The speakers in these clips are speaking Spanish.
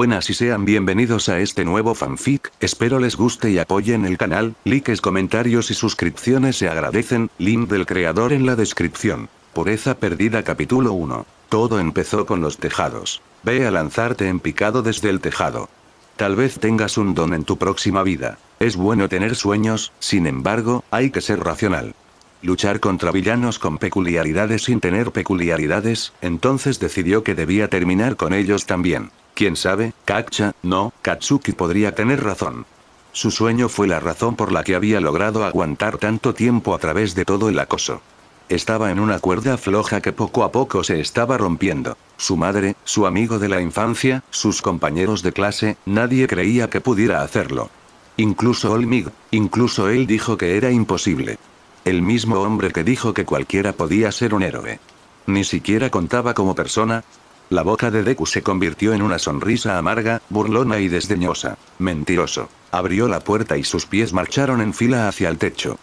buenas y sean bienvenidos a este nuevo fanfic, espero les guste y apoyen el canal, likes comentarios y suscripciones se agradecen, link del creador en la descripción. Pureza perdida capítulo 1. Todo empezó con los tejados. Ve a lanzarte en picado desde el tejado. Tal vez tengas un don en tu próxima vida. Es bueno tener sueños, sin embargo, hay que ser racional. Luchar contra villanos con peculiaridades sin tener peculiaridades, entonces decidió que debía terminar con ellos también. Quién sabe, Kacha, no, Katsuki podría tener razón. Su sueño fue la razón por la que había logrado aguantar tanto tiempo a través de todo el acoso. Estaba en una cuerda floja que poco a poco se estaba rompiendo. Su madre, su amigo de la infancia, sus compañeros de clase, nadie creía que pudiera hacerlo. Incluso Olmig, incluso él dijo que era imposible. El mismo hombre que dijo que cualquiera podía ser un héroe. Ni siquiera contaba como persona, la boca de Deku se convirtió en una sonrisa amarga, burlona y desdeñosa. Mentiroso. Abrió la puerta y sus pies marcharon en fila hacia el techo.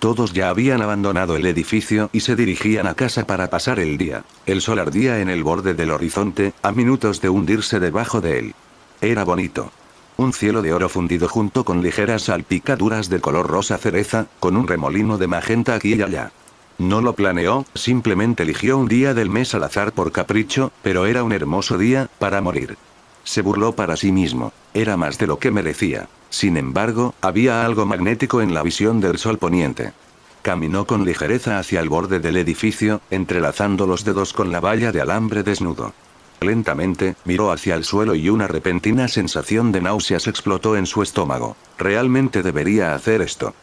Todos ya habían abandonado el edificio y se dirigían a casa para pasar el día. El sol ardía en el borde del horizonte, a minutos de hundirse debajo de él. Era bonito. Un cielo de oro fundido junto con ligeras salpicaduras de color rosa cereza, con un remolino de magenta aquí y allá. No lo planeó, simplemente eligió un día del mes al azar por capricho, pero era un hermoso día, para morir. Se burló para sí mismo. Era más de lo que merecía. Sin embargo, había algo magnético en la visión del sol poniente. Caminó con ligereza hacia el borde del edificio, entrelazando los dedos con la valla de alambre desnudo. Lentamente, miró hacia el suelo y una repentina sensación de náuseas explotó en su estómago. Realmente debería hacer esto.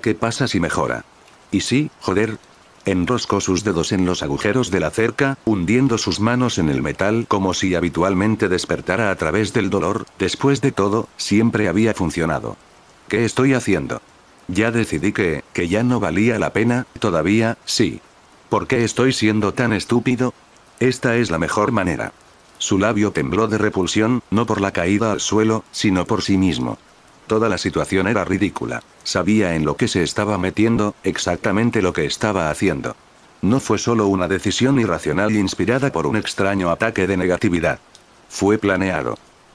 ¿Qué pasa si mejora? Y si, joder, Enroscó sus dedos en los agujeros de la cerca, hundiendo sus manos en el metal como si habitualmente despertara a través del dolor, después de todo, siempre había funcionado. ¿Qué estoy haciendo? Ya decidí que, que ya no valía la pena, todavía, sí. ¿Por qué estoy siendo tan estúpido? Esta es la mejor manera. Su labio tembló de repulsión, no por la caída al suelo, sino por sí mismo. Toda la situación era ridícula. Sabía en lo que se estaba metiendo, exactamente lo que estaba haciendo. No fue solo una decisión irracional inspirada por un extraño ataque de negatividad. Fue planeado.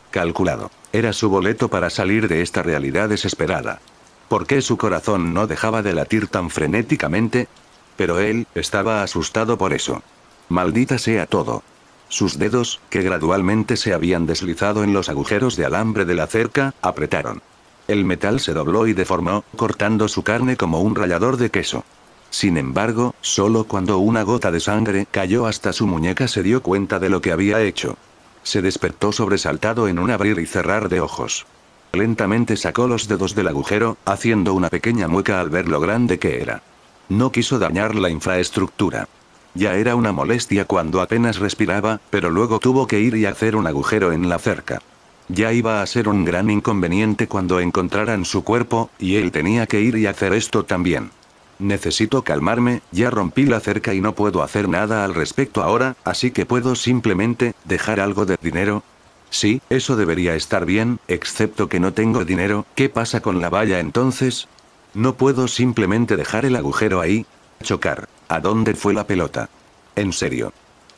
Calculado. Era su boleto para salir de esta realidad desesperada. ¿Por qué su corazón no dejaba de latir tan frenéticamente? Pero él, estaba asustado por eso. Maldita sea todo. Sus dedos, que gradualmente se habían deslizado en los agujeros de alambre de la cerca, apretaron. El metal se dobló y deformó, cortando su carne como un rallador de queso. Sin embargo, solo cuando una gota de sangre cayó hasta su muñeca se dio cuenta de lo que había hecho. Se despertó sobresaltado en un abrir y cerrar de ojos. Lentamente sacó los dedos del agujero, haciendo una pequeña mueca al ver lo grande que era. No quiso dañar la infraestructura. Ya era una molestia cuando apenas respiraba, pero luego tuvo que ir y hacer un agujero en la cerca. Ya iba a ser un gran inconveniente cuando encontraran su cuerpo, y él tenía que ir y hacer esto también. Necesito calmarme, ya rompí la cerca y no puedo hacer nada al respecto ahora, así que puedo simplemente, dejar algo de dinero. Sí, eso debería estar bien, excepto que no tengo dinero, ¿qué pasa con la valla entonces? No puedo simplemente dejar el agujero ahí. Chocar. ¿A dónde fue la pelota? En serio.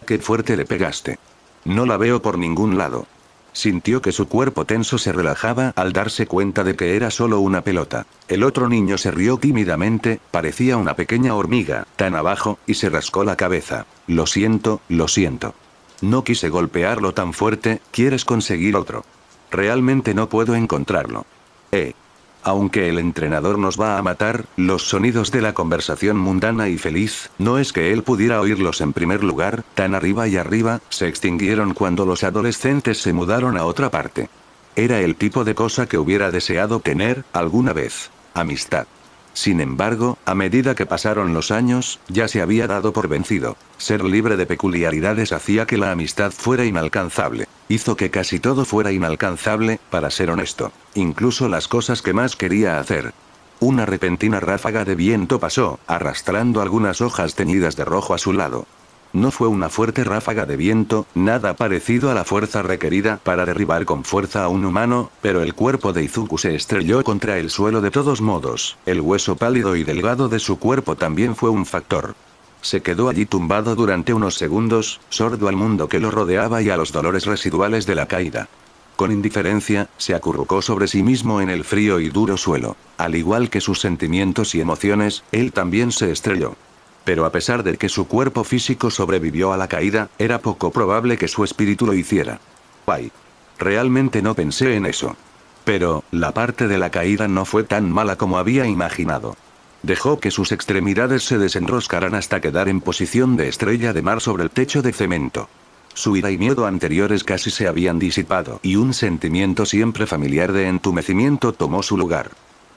Qué fuerte le pegaste. No la veo por ningún lado. Sintió que su cuerpo tenso se relajaba al darse cuenta de que era solo una pelota. El otro niño se rió tímidamente, parecía una pequeña hormiga, tan abajo, y se rascó la cabeza. Lo siento, lo siento. No quise golpearlo tan fuerte, ¿quieres conseguir otro? Realmente no puedo encontrarlo. Eh, aunque el entrenador nos va a matar, los sonidos de la conversación mundana y feliz, no es que él pudiera oírlos en primer lugar, tan arriba y arriba, se extinguieron cuando los adolescentes se mudaron a otra parte. Era el tipo de cosa que hubiera deseado tener, alguna vez. Amistad. Sin embargo, a medida que pasaron los años, ya se había dado por vencido. Ser libre de peculiaridades hacía que la amistad fuera inalcanzable. Hizo que casi todo fuera inalcanzable, para ser honesto. Incluso las cosas que más quería hacer. Una repentina ráfaga de viento pasó, arrastrando algunas hojas teñidas de rojo a su lado. No fue una fuerte ráfaga de viento, nada parecido a la fuerza requerida para derribar con fuerza a un humano, pero el cuerpo de Izuku se estrelló contra el suelo de todos modos, el hueso pálido y delgado de su cuerpo también fue un factor. Se quedó allí tumbado durante unos segundos, sordo al mundo que lo rodeaba y a los dolores residuales de la caída. Con indiferencia, se acurrucó sobre sí mismo en el frío y duro suelo. Al igual que sus sentimientos y emociones, él también se estrelló pero a pesar de que su cuerpo físico sobrevivió a la caída, era poco probable que su espíritu lo hiciera. Guay. Realmente no pensé en eso. Pero, la parte de la caída no fue tan mala como había imaginado. Dejó que sus extremidades se desenroscaran hasta quedar en posición de estrella de mar sobre el techo de cemento. Su ira y miedo anteriores casi se habían disipado y un sentimiento siempre familiar de entumecimiento tomó su lugar.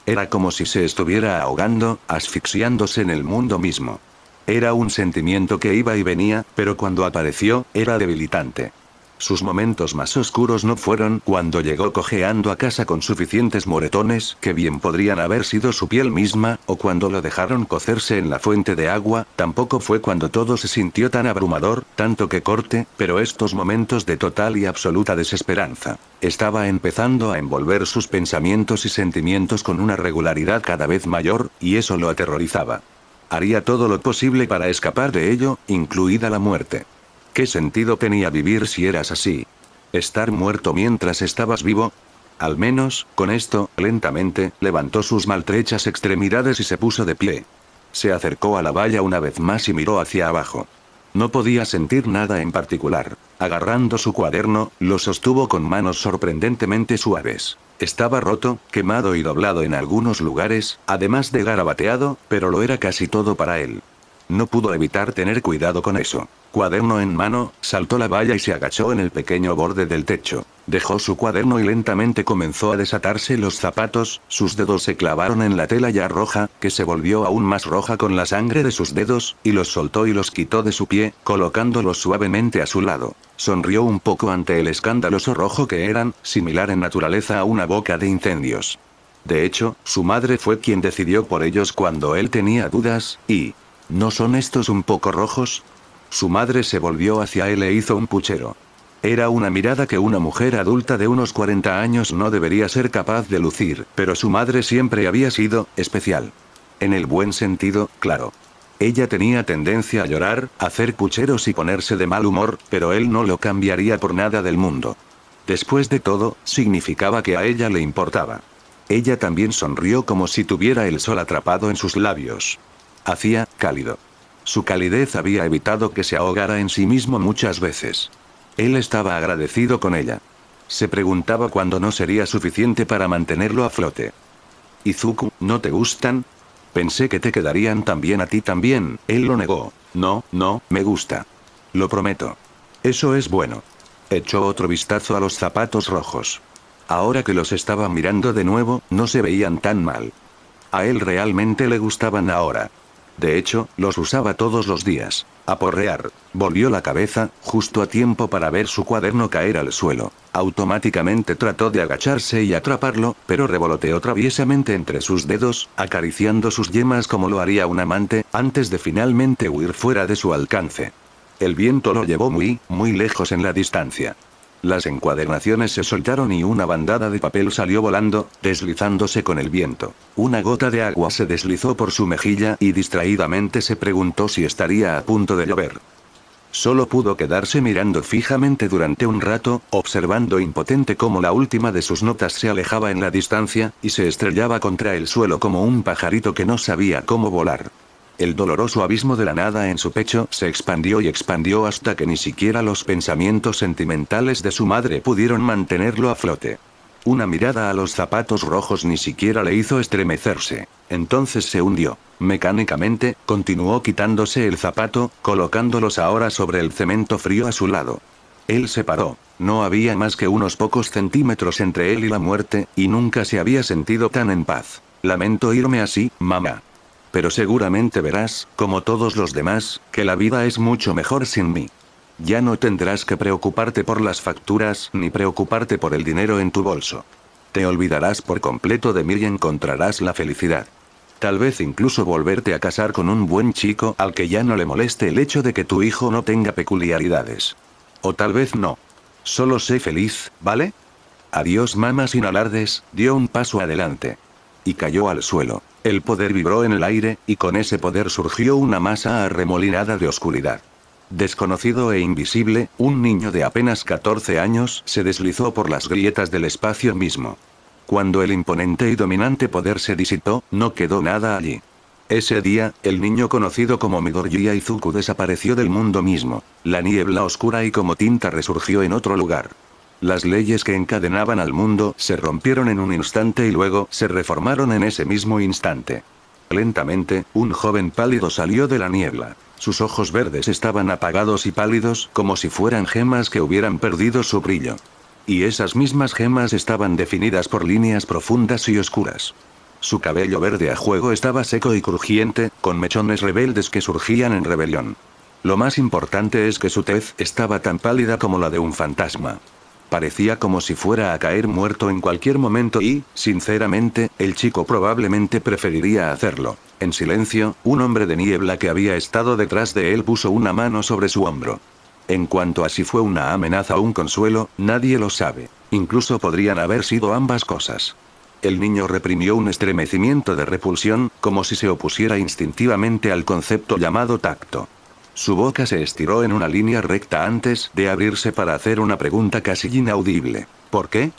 Era como si se estuviera ahogando, asfixiándose en el mundo mismo. Era un sentimiento que iba y venía, pero cuando apareció, era debilitante. Sus momentos más oscuros no fueron cuando llegó cojeando a casa con suficientes moretones que bien podrían haber sido su piel misma, o cuando lo dejaron cocerse en la fuente de agua, tampoco fue cuando todo se sintió tan abrumador, tanto que corte, pero estos momentos de total y absoluta desesperanza. Estaba empezando a envolver sus pensamientos y sentimientos con una regularidad cada vez mayor, y eso lo aterrorizaba haría todo lo posible para escapar de ello, incluida la muerte. ¿Qué sentido tenía vivir si eras así? ¿Estar muerto mientras estabas vivo? Al menos, con esto, lentamente, levantó sus maltrechas extremidades y se puso de pie. Se acercó a la valla una vez más y miró hacia abajo. No podía sentir nada en particular. Agarrando su cuaderno, lo sostuvo con manos sorprendentemente suaves. Estaba roto, quemado y doblado en algunos lugares, además de garabateado, pero lo era casi todo para él. No pudo evitar tener cuidado con eso. Cuaderno en mano, saltó la valla y se agachó en el pequeño borde del techo. Dejó su cuaderno y lentamente comenzó a desatarse los zapatos, sus dedos se clavaron en la tela ya roja, que se volvió aún más roja con la sangre de sus dedos, y los soltó y los quitó de su pie, colocándolos suavemente a su lado sonrió un poco ante el escandaloso rojo que eran, similar en naturaleza a una boca de incendios. De hecho, su madre fue quien decidió por ellos cuando él tenía dudas, y... ¿No son estos un poco rojos? Su madre se volvió hacia él e hizo un puchero. Era una mirada que una mujer adulta de unos 40 años no debería ser capaz de lucir, pero su madre siempre había sido, especial. En el buen sentido, claro. Ella tenía tendencia a llorar, hacer pucheros y ponerse de mal humor, pero él no lo cambiaría por nada del mundo. Después de todo, significaba que a ella le importaba. Ella también sonrió como si tuviera el sol atrapado en sus labios. Hacía, cálido. Su calidez había evitado que se ahogara en sí mismo muchas veces. Él estaba agradecido con ella. Se preguntaba cuándo no sería suficiente para mantenerlo a flote. Izuku, ¿no te gustan? Pensé que te quedarían también a ti también, él lo negó. No, no, me gusta. Lo prometo. Eso es bueno. Echó otro vistazo a los zapatos rojos. Ahora que los estaba mirando de nuevo, no se veían tan mal. A él realmente le gustaban ahora. De hecho, los usaba todos los días. A porrear, Volvió la cabeza, justo a tiempo para ver su cuaderno caer al suelo. Automáticamente trató de agacharse y atraparlo, pero revoloteó traviesamente entre sus dedos, acariciando sus yemas como lo haría un amante, antes de finalmente huir fuera de su alcance. El viento lo llevó muy, muy lejos en la distancia. Las encuadernaciones se soltaron y una bandada de papel salió volando, deslizándose con el viento. Una gota de agua se deslizó por su mejilla y distraídamente se preguntó si estaría a punto de llover. Solo pudo quedarse mirando fijamente durante un rato, observando impotente cómo la última de sus notas se alejaba en la distancia, y se estrellaba contra el suelo como un pajarito que no sabía cómo volar el doloroso abismo de la nada en su pecho se expandió y expandió hasta que ni siquiera los pensamientos sentimentales de su madre pudieron mantenerlo a flote. Una mirada a los zapatos rojos ni siquiera le hizo estremecerse. Entonces se hundió. Mecánicamente, continuó quitándose el zapato, colocándolos ahora sobre el cemento frío a su lado. Él se paró. No había más que unos pocos centímetros entre él y la muerte, y nunca se había sentido tan en paz. Lamento irme así, mamá. Pero seguramente verás, como todos los demás, que la vida es mucho mejor sin mí. Ya no tendrás que preocuparte por las facturas ni preocuparte por el dinero en tu bolso. Te olvidarás por completo de mí y encontrarás la felicidad. Tal vez incluso volverte a casar con un buen chico al que ya no le moleste el hecho de que tu hijo no tenga peculiaridades. O tal vez no. Solo sé feliz, ¿vale? Adiós mamá sin alardes, dio un paso adelante. Y cayó al suelo. El poder vibró en el aire, y con ese poder surgió una masa arremolinada de oscuridad. Desconocido e invisible, un niño de apenas 14 años se deslizó por las grietas del espacio mismo. Cuando el imponente y dominante poder se disitó, no quedó nada allí. Ese día, el niño conocido como Midoriya Izuku desapareció del mundo mismo. La niebla oscura y como tinta resurgió en otro lugar. Las leyes que encadenaban al mundo se rompieron en un instante y luego se reformaron en ese mismo instante. Lentamente, un joven pálido salió de la niebla. Sus ojos verdes estaban apagados y pálidos como si fueran gemas que hubieran perdido su brillo. Y esas mismas gemas estaban definidas por líneas profundas y oscuras. Su cabello verde a juego estaba seco y crujiente, con mechones rebeldes que surgían en rebelión. Lo más importante es que su tez estaba tan pálida como la de un fantasma. Parecía como si fuera a caer muerto en cualquier momento y, sinceramente, el chico probablemente preferiría hacerlo. En silencio, un hombre de niebla que había estado detrás de él puso una mano sobre su hombro. En cuanto a si fue una amenaza o un consuelo, nadie lo sabe. Incluso podrían haber sido ambas cosas. El niño reprimió un estremecimiento de repulsión, como si se opusiera instintivamente al concepto llamado tacto. Su boca se estiró en una línea recta antes de abrirse para hacer una pregunta casi inaudible. ¿Por qué?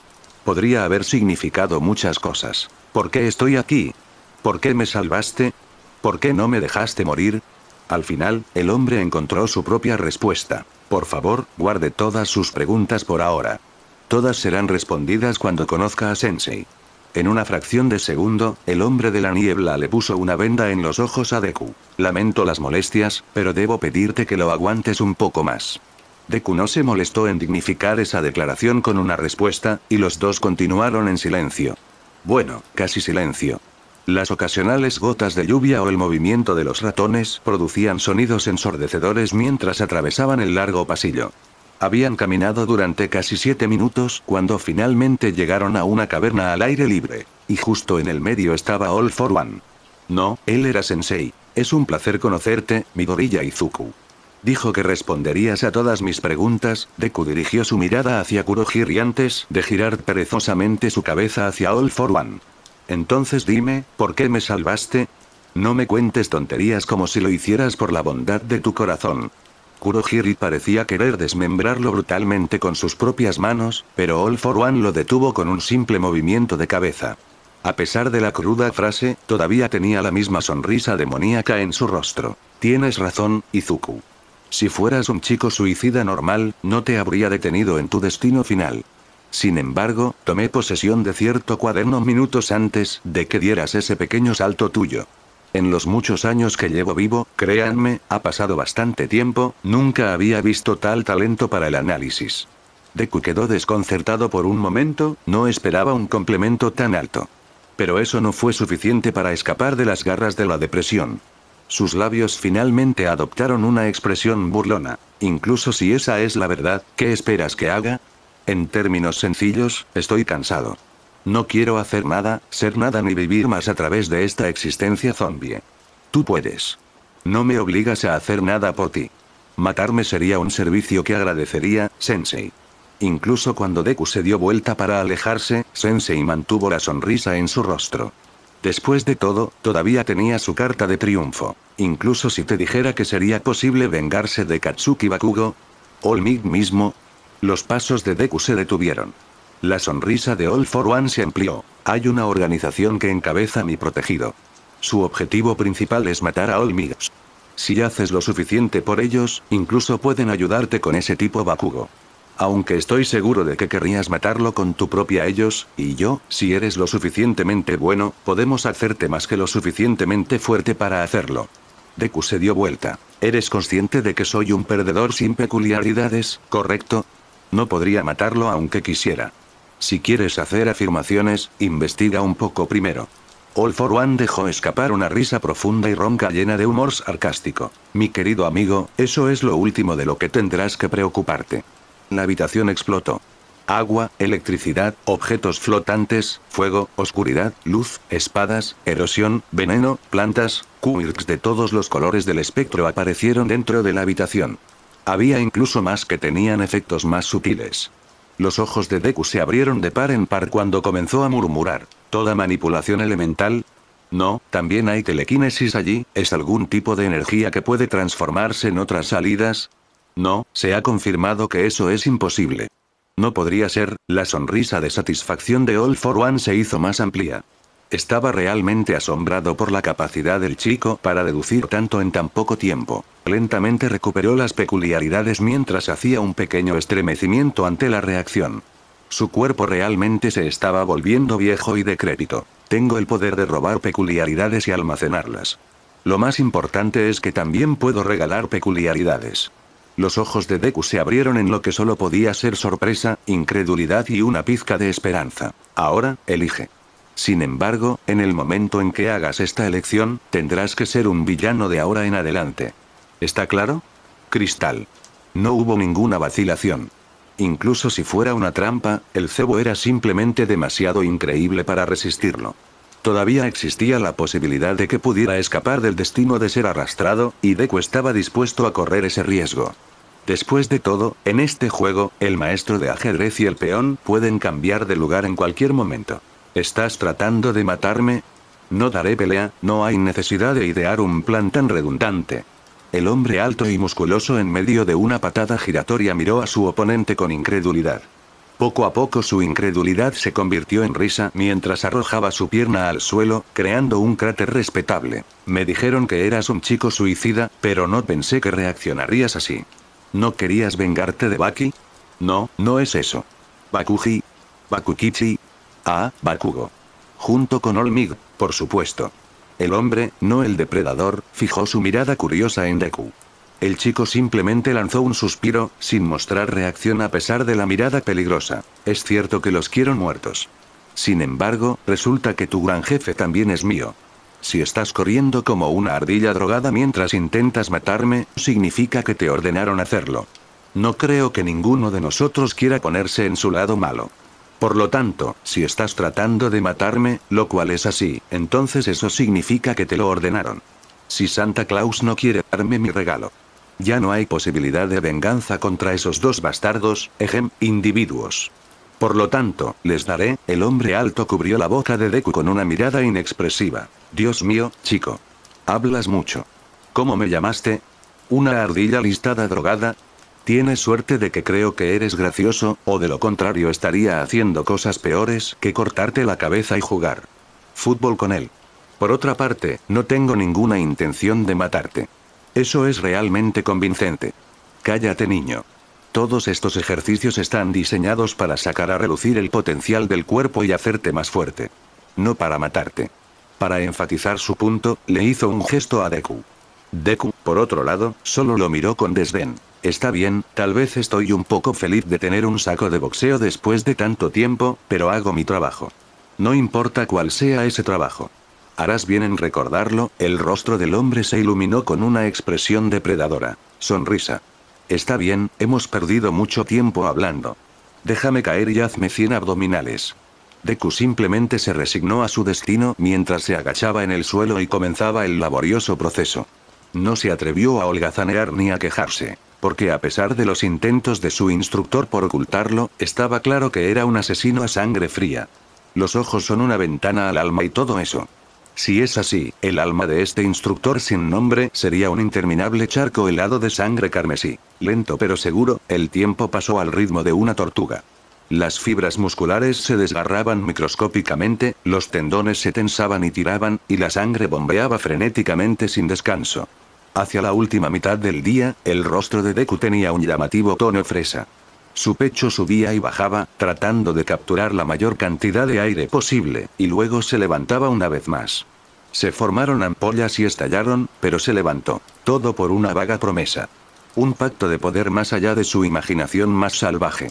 Podría haber significado muchas cosas. ¿Por qué estoy aquí? ¿Por qué me salvaste? ¿Por qué no me dejaste morir? Al final, el hombre encontró su propia respuesta. Por favor, guarde todas sus preguntas por ahora. Todas serán respondidas cuando conozca a Sensei. En una fracción de segundo, el hombre de la niebla le puso una venda en los ojos a Deku. Lamento las molestias, pero debo pedirte que lo aguantes un poco más. Deku no se molestó en dignificar esa declaración con una respuesta, y los dos continuaron en silencio. Bueno, casi silencio. Las ocasionales gotas de lluvia o el movimiento de los ratones producían sonidos ensordecedores mientras atravesaban el largo pasillo. Habían caminado durante casi siete minutos cuando finalmente llegaron a una caverna al aire libre. Y justo en el medio estaba All for One. No, él era Sensei. Es un placer conocerte, Midoriya Izuku. Dijo que responderías a todas mis preguntas, Deku dirigió su mirada hacia Kurohiri antes de girar perezosamente su cabeza hacia All for One. Entonces dime, ¿por qué me salvaste? No me cuentes tonterías como si lo hicieras por la bondad de tu corazón. Kurohiri parecía querer desmembrarlo brutalmente con sus propias manos, pero All for One lo detuvo con un simple movimiento de cabeza. A pesar de la cruda frase, todavía tenía la misma sonrisa demoníaca en su rostro. Tienes razón, Izuku. Si fueras un chico suicida normal, no te habría detenido en tu destino final. Sin embargo, tomé posesión de cierto cuaderno minutos antes de que dieras ese pequeño salto tuyo. En los muchos años que llevo vivo, créanme, ha pasado bastante tiempo, nunca había visto tal talento para el análisis. Deku quedó desconcertado por un momento, no esperaba un complemento tan alto. Pero eso no fue suficiente para escapar de las garras de la depresión. Sus labios finalmente adoptaron una expresión burlona. Incluso si esa es la verdad, ¿qué esperas que haga? En términos sencillos, estoy cansado. No quiero hacer nada, ser nada ni vivir más a través de esta existencia zombie. Tú puedes. No me obligas a hacer nada por ti. Matarme sería un servicio que agradecería, Sensei. Incluso cuando Deku se dio vuelta para alejarse, Sensei mantuvo la sonrisa en su rostro. Después de todo, todavía tenía su carta de triunfo. Incluso si te dijera que sería posible vengarse de Katsuki Bakugo. All mismo. Los pasos de Deku se detuvieron. La sonrisa de All for One se amplió. Hay una organización que encabeza mi protegido. Su objetivo principal es matar a All Si haces lo suficiente por ellos, incluso pueden ayudarte con ese tipo Bakugo. Aunque estoy seguro de que querrías matarlo con tu propia ellos, y yo, si eres lo suficientemente bueno, podemos hacerte más que lo suficientemente fuerte para hacerlo. Deku se dio vuelta. ¿Eres consciente de que soy un perdedor sin peculiaridades, correcto? No podría matarlo aunque quisiera. Si quieres hacer afirmaciones, investiga un poco primero. All for One dejó escapar una risa profunda y ronca llena de humor sarcástico. Mi querido amigo, eso es lo último de lo que tendrás que preocuparte. La habitación explotó. Agua, electricidad, objetos flotantes, fuego, oscuridad, luz, espadas, erosión, veneno, plantas, quirks de todos los colores del espectro aparecieron dentro de la habitación. Había incluso más que tenían efectos más sutiles. Los ojos de Deku se abrieron de par en par cuando comenzó a murmurar. ¿Toda manipulación elemental? No, también hay telequinesis allí, ¿es algún tipo de energía que puede transformarse en otras salidas? No, se ha confirmado que eso es imposible. No podría ser, la sonrisa de satisfacción de All for One se hizo más amplia. Estaba realmente asombrado por la capacidad del chico para deducir tanto en tan poco tiempo. Lentamente recuperó las peculiaridades mientras hacía un pequeño estremecimiento ante la reacción. Su cuerpo realmente se estaba volviendo viejo y decrépito. Tengo el poder de robar peculiaridades y almacenarlas. Lo más importante es que también puedo regalar peculiaridades. Los ojos de Deku se abrieron en lo que solo podía ser sorpresa, incredulidad y una pizca de esperanza. Ahora, elige. Sin embargo, en el momento en que hagas esta elección, tendrás que ser un villano de ahora en adelante. ¿Está claro? Cristal. No hubo ninguna vacilación. Incluso si fuera una trampa, el cebo era simplemente demasiado increíble para resistirlo. Todavía existía la posibilidad de que pudiera escapar del destino de ser arrastrado, y Deku estaba dispuesto a correr ese riesgo. Después de todo, en este juego, el maestro de ajedrez y el peón pueden cambiar de lugar en cualquier momento. ¿Estás tratando de matarme? No daré pelea, no hay necesidad de idear un plan tan redundante. El hombre alto y musculoso en medio de una patada giratoria miró a su oponente con incredulidad. Poco a poco su incredulidad se convirtió en risa mientras arrojaba su pierna al suelo, creando un cráter respetable. Me dijeron que eras un chico suicida, pero no pensé que reaccionarías así. ¿No querías vengarte de Baki? No, no es eso. Bakuji. Bakukichi, Ah, Bakugo. Junto con Olmig, por supuesto. El hombre, no el depredador, fijó su mirada curiosa en Deku. El chico simplemente lanzó un suspiro, sin mostrar reacción a pesar de la mirada peligrosa. Es cierto que los quiero muertos. Sin embargo, resulta que tu gran jefe también es mío. Si estás corriendo como una ardilla drogada mientras intentas matarme, significa que te ordenaron hacerlo. No creo que ninguno de nosotros quiera ponerse en su lado malo. Por lo tanto, si estás tratando de matarme, lo cual es así, entonces eso significa que te lo ordenaron. Si Santa Claus no quiere darme mi regalo. Ya no hay posibilidad de venganza contra esos dos bastardos, ejem, individuos. Por lo tanto, les daré, el hombre alto cubrió la boca de Deku con una mirada inexpresiva. Dios mío, chico. Hablas mucho. ¿Cómo me llamaste? ¿Una ardilla listada drogada? Tienes suerte de que creo que eres gracioso, o de lo contrario estaría haciendo cosas peores que cortarte la cabeza y jugar fútbol con él. Por otra parte, no tengo ninguna intención de matarte. Eso es realmente convincente. Cállate niño. Todos estos ejercicios están diseñados para sacar a relucir el potencial del cuerpo y hacerte más fuerte. No para matarte. Para enfatizar su punto, le hizo un gesto a Deku. Deku, por otro lado, solo lo miró con desdén. Está bien, tal vez estoy un poco feliz de tener un saco de boxeo después de tanto tiempo, pero hago mi trabajo. No importa cuál sea ese trabajo. Harás bien en recordarlo, el rostro del hombre se iluminó con una expresión depredadora. Sonrisa. Está bien, hemos perdido mucho tiempo hablando. Déjame caer y hazme 100 abdominales. Deku simplemente se resignó a su destino mientras se agachaba en el suelo y comenzaba el laborioso proceso. No se atrevió a holgazanear ni a quejarse porque a pesar de los intentos de su instructor por ocultarlo, estaba claro que era un asesino a sangre fría. Los ojos son una ventana al alma y todo eso. Si es así, el alma de este instructor sin nombre sería un interminable charco helado de sangre carmesí. Lento pero seguro, el tiempo pasó al ritmo de una tortuga. Las fibras musculares se desgarraban microscópicamente, los tendones se tensaban y tiraban, y la sangre bombeaba frenéticamente sin descanso. Hacia la última mitad del día, el rostro de Deku tenía un llamativo tono fresa. Su pecho subía y bajaba, tratando de capturar la mayor cantidad de aire posible, y luego se levantaba una vez más. Se formaron ampollas y estallaron, pero se levantó. Todo por una vaga promesa. Un pacto de poder más allá de su imaginación más salvaje.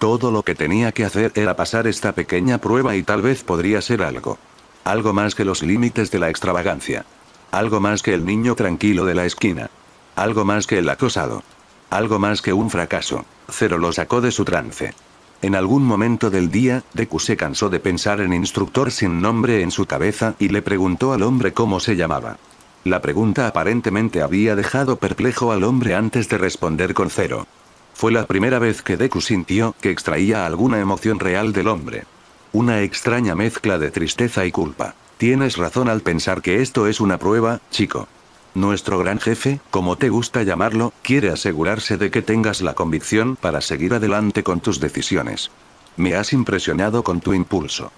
Todo lo que tenía que hacer era pasar esta pequeña prueba y tal vez podría ser algo. Algo más que los límites de la extravagancia. Algo más que el niño tranquilo de la esquina. Algo más que el acosado. Algo más que un fracaso. Cero lo sacó de su trance. En algún momento del día, Deku se cansó de pensar en instructor sin nombre en su cabeza y le preguntó al hombre cómo se llamaba. La pregunta aparentemente había dejado perplejo al hombre antes de responder con cero. Fue la primera vez que Deku sintió que extraía alguna emoción real del hombre. Una extraña mezcla de tristeza y culpa. Tienes razón al pensar que esto es una prueba, chico. Nuestro gran jefe, como te gusta llamarlo, quiere asegurarse de que tengas la convicción para seguir adelante con tus decisiones. Me has impresionado con tu impulso.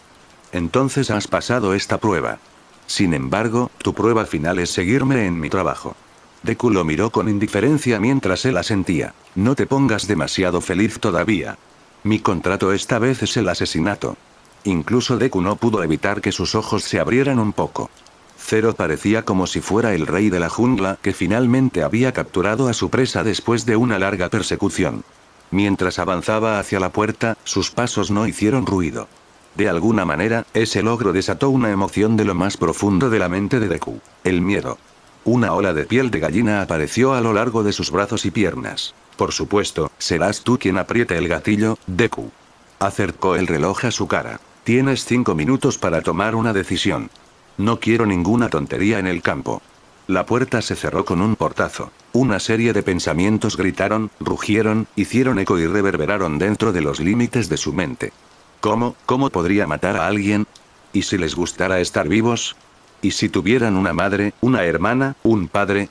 Entonces has pasado esta prueba. Sin embargo, tu prueba final es seguirme en mi trabajo. Deku lo miró con indiferencia mientras él asentía. No te pongas demasiado feliz todavía. Mi contrato esta vez es el asesinato. Incluso Deku no pudo evitar que sus ojos se abrieran un poco. Zero parecía como si fuera el rey de la jungla que finalmente había capturado a su presa después de una larga persecución. Mientras avanzaba hacia la puerta, sus pasos no hicieron ruido. De alguna manera, ese logro desató una emoción de lo más profundo de la mente de Deku. El miedo. Una ola de piel de gallina apareció a lo largo de sus brazos y piernas. Por supuesto, serás tú quien apriete el gatillo, Deku. Acercó el reloj a su cara. Tienes cinco minutos para tomar una decisión. No quiero ninguna tontería en el campo. La puerta se cerró con un portazo. Una serie de pensamientos gritaron, rugieron, hicieron eco y reverberaron dentro de los límites de su mente. ¿Cómo, cómo podría matar a alguien? ¿Y si les gustara estar vivos? ¿Y si tuvieran una madre, una hermana, un padre?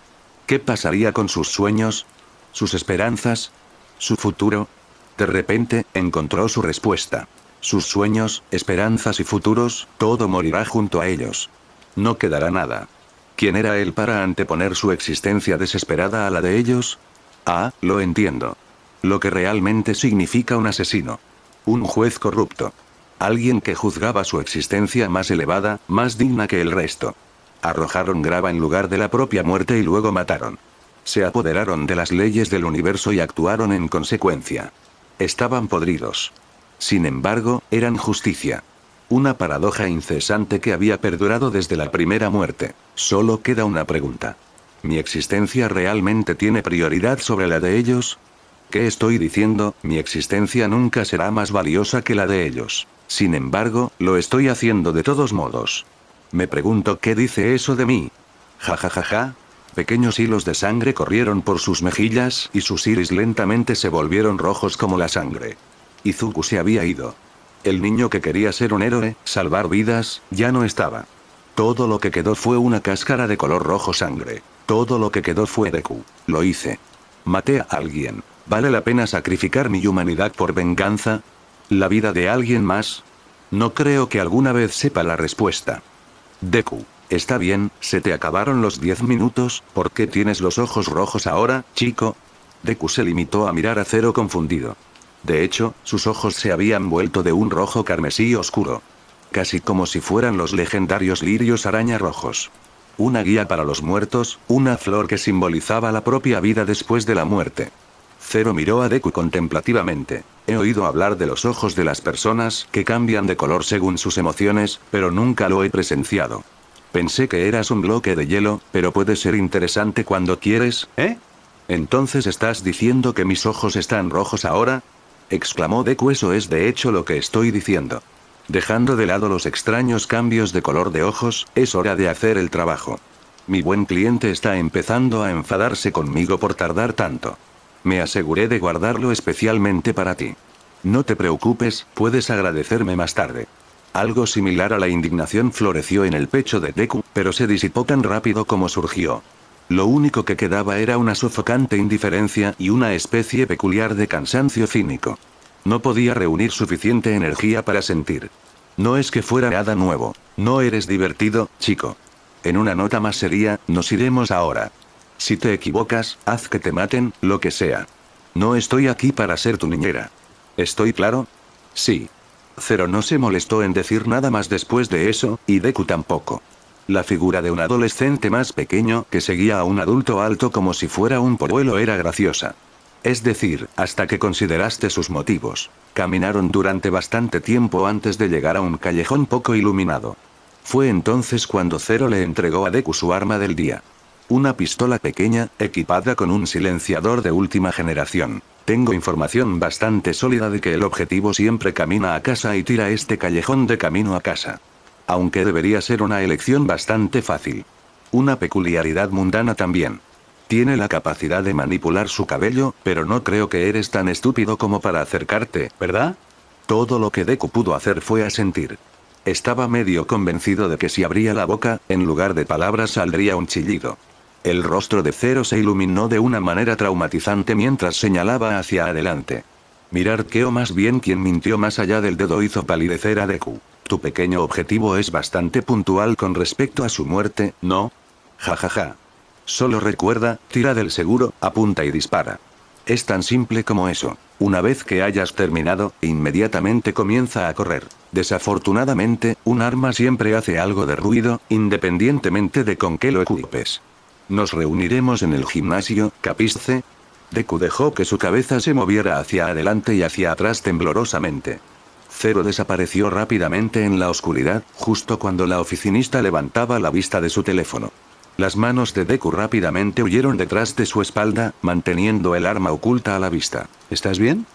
¿Qué pasaría con sus sueños? ¿Sus esperanzas? ¿Su futuro? De repente, encontró su respuesta. Sus sueños, esperanzas y futuros, todo morirá junto a ellos. No quedará nada. ¿Quién era él para anteponer su existencia desesperada a la de ellos? Ah, lo entiendo. Lo que realmente significa un asesino. Un juez corrupto. Alguien que juzgaba su existencia más elevada, más digna que el resto. Arrojaron grava en lugar de la propia muerte y luego mataron. Se apoderaron de las leyes del universo y actuaron en consecuencia. Estaban podridos. Sin embargo, eran justicia. Una paradoja incesante que había perdurado desde la primera muerte. Solo queda una pregunta. ¿Mi existencia realmente tiene prioridad sobre la de ellos? ¿Qué estoy diciendo? Mi existencia nunca será más valiosa que la de ellos. Sin embargo, lo estoy haciendo de todos modos. Me pregunto qué dice eso de mí. Ja ja ja ja. Pequeños hilos de sangre corrieron por sus mejillas y sus iris lentamente se volvieron rojos como la sangre. Izuku se había ido. El niño que quería ser un héroe, salvar vidas, ya no estaba. Todo lo que quedó fue una cáscara de color rojo sangre. Todo lo que quedó fue Deku. Lo hice. Maté a alguien. ¿Vale la pena sacrificar mi humanidad por venganza? ¿La vida de alguien más? No creo que alguna vez sepa la respuesta. Deku, está bien, se te acabaron los 10 minutos, ¿por qué tienes los ojos rojos ahora, chico? Deku se limitó a mirar a Cero confundido. De hecho, sus ojos se habían vuelto de un rojo carmesí oscuro. Casi como si fueran los legendarios lirios araña rojos. Una guía para los muertos, una flor que simbolizaba la propia vida después de la muerte. Cero miró a Deku contemplativamente. He oído hablar de los ojos de las personas que cambian de color según sus emociones, pero nunca lo he presenciado. Pensé que eras un bloque de hielo, pero puede ser interesante cuando quieres, ¿eh? Entonces estás diciendo que mis ojos están rojos ahora, exclamó Deku eso es de hecho lo que estoy diciendo. Dejando de lado los extraños cambios de color de ojos, es hora de hacer el trabajo. Mi buen cliente está empezando a enfadarse conmigo por tardar tanto. Me aseguré de guardarlo especialmente para ti. No te preocupes, puedes agradecerme más tarde. Algo similar a la indignación floreció en el pecho de Deku, pero se disipó tan rápido como surgió. Lo único que quedaba era una sofocante indiferencia y una especie peculiar de cansancio cínico. No podía reunir suficiente energía para sentir. No es que fuera nada nuevo. No eres divertido, chico. En una nota más seria, nos iremos ahora. Si te equivocas, haz que te maten, lo que sea. No estoy aquí para ser tu niñera. ¿Estoy claro? Sí. Cero no se molestó en decir nada más después de eso, y Deku tampoco. La figura de un adolescente más pequeño que seguía a un adulto alto como si fuera un poruelo era graciosa. Es decir, hasta que consideraste sus motivos. Caminaron durante bastante tiempo antes de llegar a un callejón poco iluminado. Fue entonces cuando Zero le entregó a Deku su arma del día. Una pistola pequeña, equipada con un silenciador de última generación. Tengo información bastante sólida de que el objetivo siempre camina a casa y tira este callejón de camino a casa aunque debería ser una elección bastante fácil. Una peculiaridad mundana también. Tiene la capacidad de manipular su cabello, pero no creo que eres tan estúpido como para acercarte, ¿verdad? Todo lo que Deku pudo hacer fue asentir. Estaba medio convencido de que si abría la boca, en lugar de palabras saldría un chillido. El rostro de Cero se iluminó de una manera traumatizante mientras señalaba hacia adelante. Mirar qué o más bien quien mintió más allá del dedo hizo palidecer a Deku. Tu pequeño objetivo es bastante puntual con respecto a su muerte, ¿no? Jajaja. Solo recuerda, tira del seguro, apunta y dispara. Es tan simple como eso. Una vez que hayas terminado, inmediatamente comienza a correr. Desafortunadamente, un arma siempre hace algo de ruido, independientemente de con qué lo ocupes. Nos reuniremos en el gimnasio, ¿capiste? Deku dejó que su cabeza se moviera hacia adelante y hacia atrás temblorosamente. Cero desapareció rápidamente en la oscuridad, justo cuando la oficinista levantaba la vista de su teléfono. Las manos de Deku rápidamente huyeron detrás de su espalda, manteniendo el arma oculta a la vista. ¿Estás bien?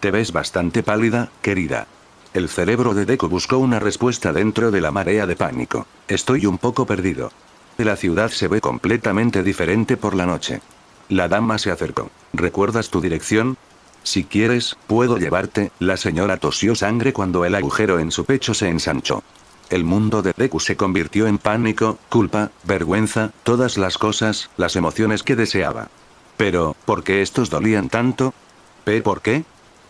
Te ves bastante pálida, querida. El cerebro de Deku buscó una respuesta dentro de la marea de pánico. Estoy un poco perdido. La ciudad se ve completamente diferente por la noche. La dama se acercó. ¿Recuerdas tu dirección? Si quieres, puedo llevarte, la señora tosió sangre cuando el agujero en su pecho se ensanchó. El mundo de Deku se convirtió en pánico, culpa, vergüenza, todas las cosas, las emociones que deseaba. Pero, ¿por qué estos dolían tanto? por qué?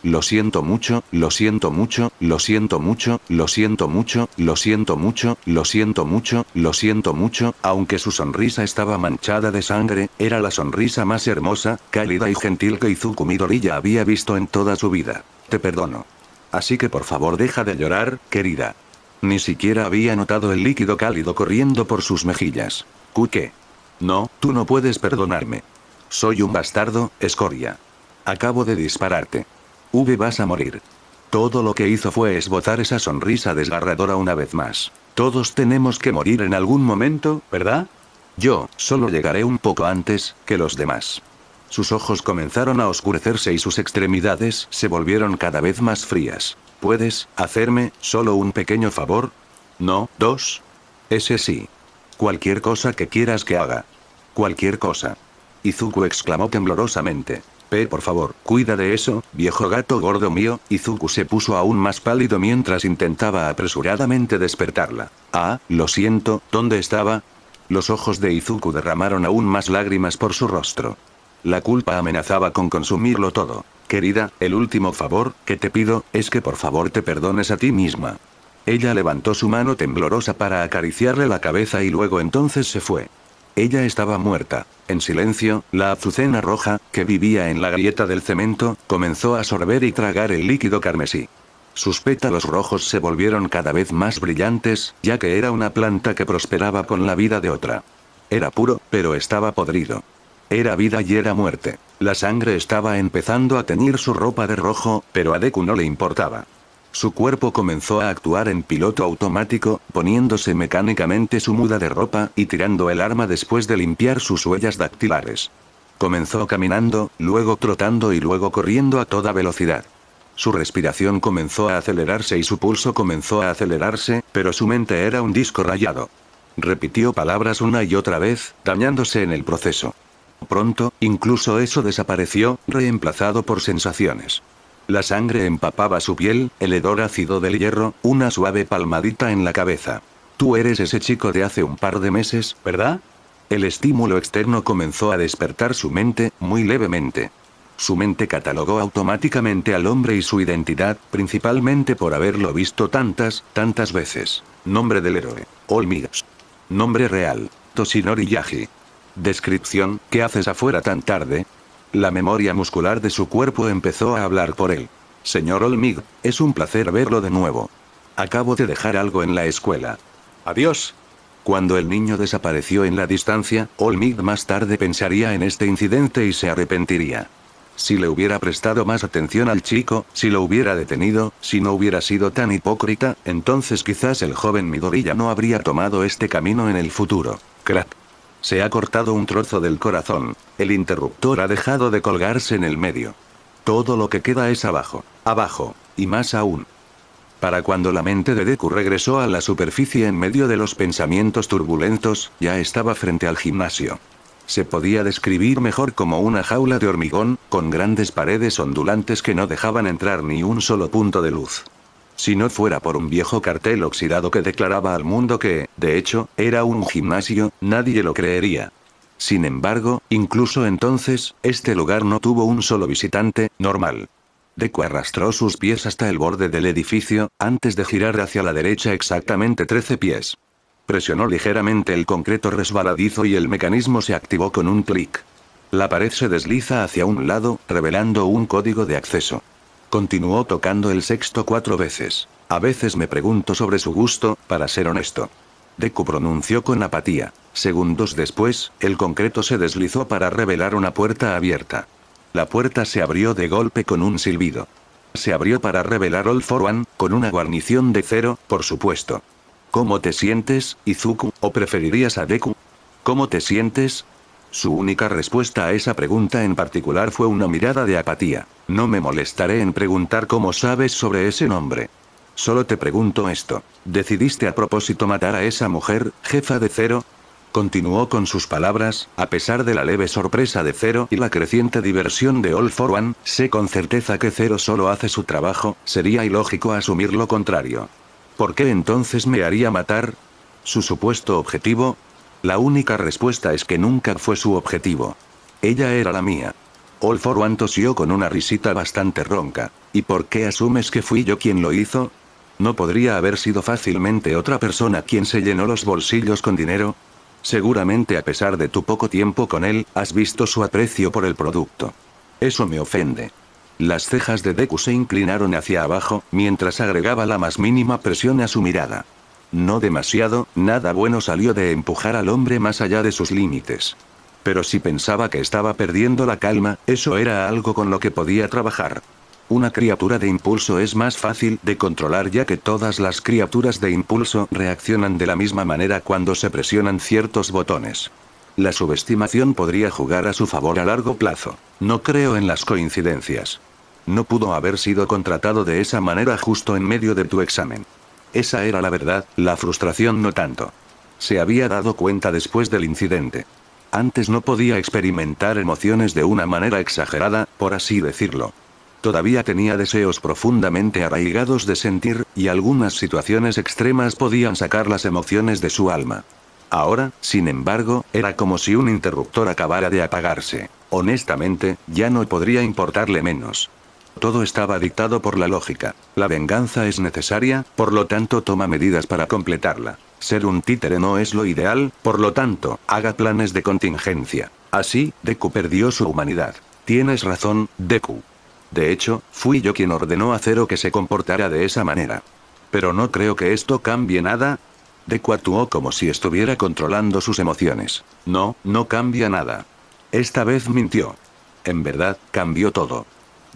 lo siento mucho, lo siento mucho, lo siento mucho, lo siento mucho, lo siento mucho, lo siento mucho, lo siento mucho, aunque su sonrisa estaba manchada de sangre, era la sonrisa más hermosa, cálida y gentil que Izuku Midoriya había visto en toda su vida. Te perdono. Así que por favor deja de llorar, querida. Ni siquiera había notado el líquido cálido corriendo por sus mejillas. Kuke. No, tú no puedes perdonarme. Soy un bastardo, escoria. Acabo de dispararte. V vas a morir. Todo lo que hizo fue esbozar esa sonrisa desgarradora una vez más. Todos tenemos que morir en algún momento, ¿verdad? Yo, solo llegaré un poco antes que los demás. Sus ojos comenzaron a oscurecerse y sus extremidades se volvieron cada vez más frías. ¿Puedes hacerme solo un pequeño favor? No, dos. Ese sí. Cualquier cosa que quieras que haga. Cualquier cosa. Izuku exclamó temblorosamente. P, por favor, cuida de eso, viejo gato gordo mío, Izuku se puso aún más pálido mientras intentaba apresuradamente despertarla. Ah, lo siento, ¿dónde estaba? Los ojos de Izuku derramaron aún más lágrimas por su rostro. La culpa amenazaba con consumirlo todo. Querida, el último favor que te pido es que por favor te perdones a ti misma. Ella levantó su mano temblorosa para acariciarle la cabeza y luego entonces se fue. Ella estaba muerta. En silencio, la azucena roja, que vivía en la grieta del cemento, comenzó a sorber y tragar el líquido carmesí. Sus pétalos rojos se volvieron cada vez más brillantes, ya que era una planta que prosperaba con la vida de otra. Era puro, pero estaba podrido. Era vida y era muerte. La sangre estaba empezando a teñir su ropa de rojo, pero a Deku no le importaba. Su cuerpo comenzó a actuar en piloto automático, poniéndose mecánicamente su muda de ropa y tirando el arma después de limpiar sus huellas dactilares. Comenzó caminando, luego trotando y luego corriendo a toda velocidad. Su respiración comenzó a acelerarse y su pulso comenzó a acelerarse, pero su mente era un disco rayado. Repitió palabras una y otra vez, dañándose en el proceso. Pronto, incluso eso desapareció, reemplazado por sensaciones. La sangre empapaba su piel, el hedor ácido del hierro, una suave palmadita en la cabeza. Tú eres ese chico de hace un par de meses, ¿verdad? El estímulo externo comenzó a despertar su mente, muy levemente. Su mente catalogó automáticamente al hombre y su identidad, principalmente por haberlo visto tantas, tantas veces. Nombre del héroe. Olmigas. Nombre real. Toshinori Yagi. Descripción, ¿qué haces afuera tan tarde? La memoria muscular de su cuerpo empezó a hablar por él. Señor Olmig, es un placer verlo de nuevo. Acabo de dejar algo en la escuela. Adiós. Cuando el niño desapareció en la distancia, Olmig más tarde pensaría en este incidente y se arrepentiría. Si le hubiera prestado más atención al chico, si lo hubiera detenido, si no hubiera sido tan hipócrita, entonces quizás el joven Midorilla no habría tomado este camino en el futuro. Crack. Se ha cortado un trozo del corazón. El interruptor ha dejado de colgarse en el medio. Todo lo que queda es abajo, abajo, y más aún. Para cuando la mente de Deku regresó a la superficie en medio de los pensamientos turbulentos, ya estaba frente al gimnasio. Se podía describir mejor como una jaula de hormigón, con grandes paredes ondulantes que no dejaban entrar ni un solo punto de luz. Si no fuera por un viejo cartel oxidado que declaraba al mundo que, de hecho, era un gimnasio, nadie lo creería. Sin embargo, incluso entonces, este lugar no tuvo un solo visitante, normal. Deku arrastró sus pies hasta el borde del edificio, antes de girar hacia la derecha exactamente 13 pies. Presionó ligeramente el concreto resbaladizo y el mecanismo se activó con un clic. La pared se desliza hacia un lado, revelando un código de acceso. Continuó tocando el sexto cuatro veces. A veces me pregunto sobre su gusto, para ser honesto. Deku pronunció con apatía. Segundos después, el concreto se deslizó para revelar una puerta abierta. La puerta se abrió de golpe con un silbido. Se abrió para revelar All For One, con una guarnición de cero, por supuesto. ¿Cómo te sientes, Izuku, o preferirías a Deku? ¿Cómo te sientes, su única respuesta a esa pregunta en particular fue una mirada de apatía. No me molestaré en preguntar cómo sabes sobre ese nombre. Solo te pregunto esto. ¿Decidiste a propósito matar a esa mujer, jefa de cero? Continuó con sus palabras, a pesar de la leve sorpresa de Cero y la creciente diversión de All for One, sé con certeza que Cero solo hace su trabajo, sería ilógico asumir lo contrario. ¿Por qué entonces me haría matar? Su supuesto objetivo, la única respuesta es que nunca fue su objetivo. Ella era la mía. All for One con una risita bastante ronca. ¿Y por qué asumes que fui yo quien lo hizo? ¿No podría haber sido fácilmente otra persona quien se llenó los bolsillos con dinero? Seguramente a pesar de tu poco tiempo con él, has visto su aprecio por el producto. Eso me ofende. Las cejas de Deku se inclinaron hacia abajo, mientras agregaba la más mínima presión a su mirada. No demasiado, nada bueno salió de empujar al hombre más allá de sus límites. Pero si pensaba que estaba perdiendo la calma, eso era algo con lo que podía trabajar. Una criatura de impulso es más fácil de controlar ya que todas las criaturas de impulso reaccionan de la misma manera cuando se presionan ciertos botones. La subestimación podría jugar a su favor a largo plazo. No creo en las coincidencias. No pudo haber sido contratado de esa manera justo en medio de tu examen. Esa era la verdad, la frustración no tanto. Se había dado cuenta después del incidente. Antes no podía experimentar emociones de una manera exagerada, por así decirlo. Todavía tenía deseos profundamente arraigados de sentir, y algunas situaciones extremas podían sacar las emociones de su alma. Ahora, sin embargo, era como si un interruptor acabara de apagarse. Honestamente, ya no podría importarle menos. Todo estaba dictado por la lógica. La venganza es necesaria, por lo tanto toma medidas para completarla. Ser un títere no es lo ideal, por lo tanto, haga planes de contingencia. Así, Deku perdió su humanidad. Tienes razón, Deku. De hecho, fui yo quien ordenó a Zero que se comportara de esa manera. Pero no creo que esto cambie nada. Deku actuó como si estuviera controlando sus emociones. No, no cambia nada. Esta vez mintió. En verdad, cambió todo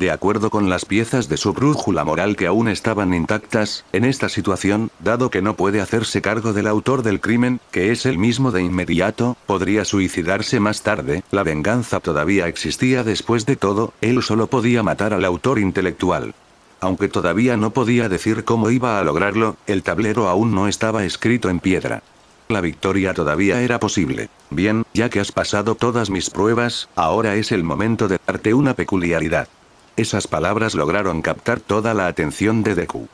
de acuerdo con las piezas de su brújula moral que aún estaban intactas, en esta situación, dado que no puede hacerse cargo del autor del crimen, que es el mismo de inmediato, podría suicidarse más tarde, la venganza todavía existía después de todo, él solo podía matar al autor intelectual. Aunque todavía no podía decir cómo iba a lograrlo, el tablero aún no estaba escrito en piedra. La victoria todavía era posible. Bien, ya que has pasado todas mis pruebas, ahora es el momento de darte una peculiaridad. Esas palabras lograron captar toda la atención de Deku.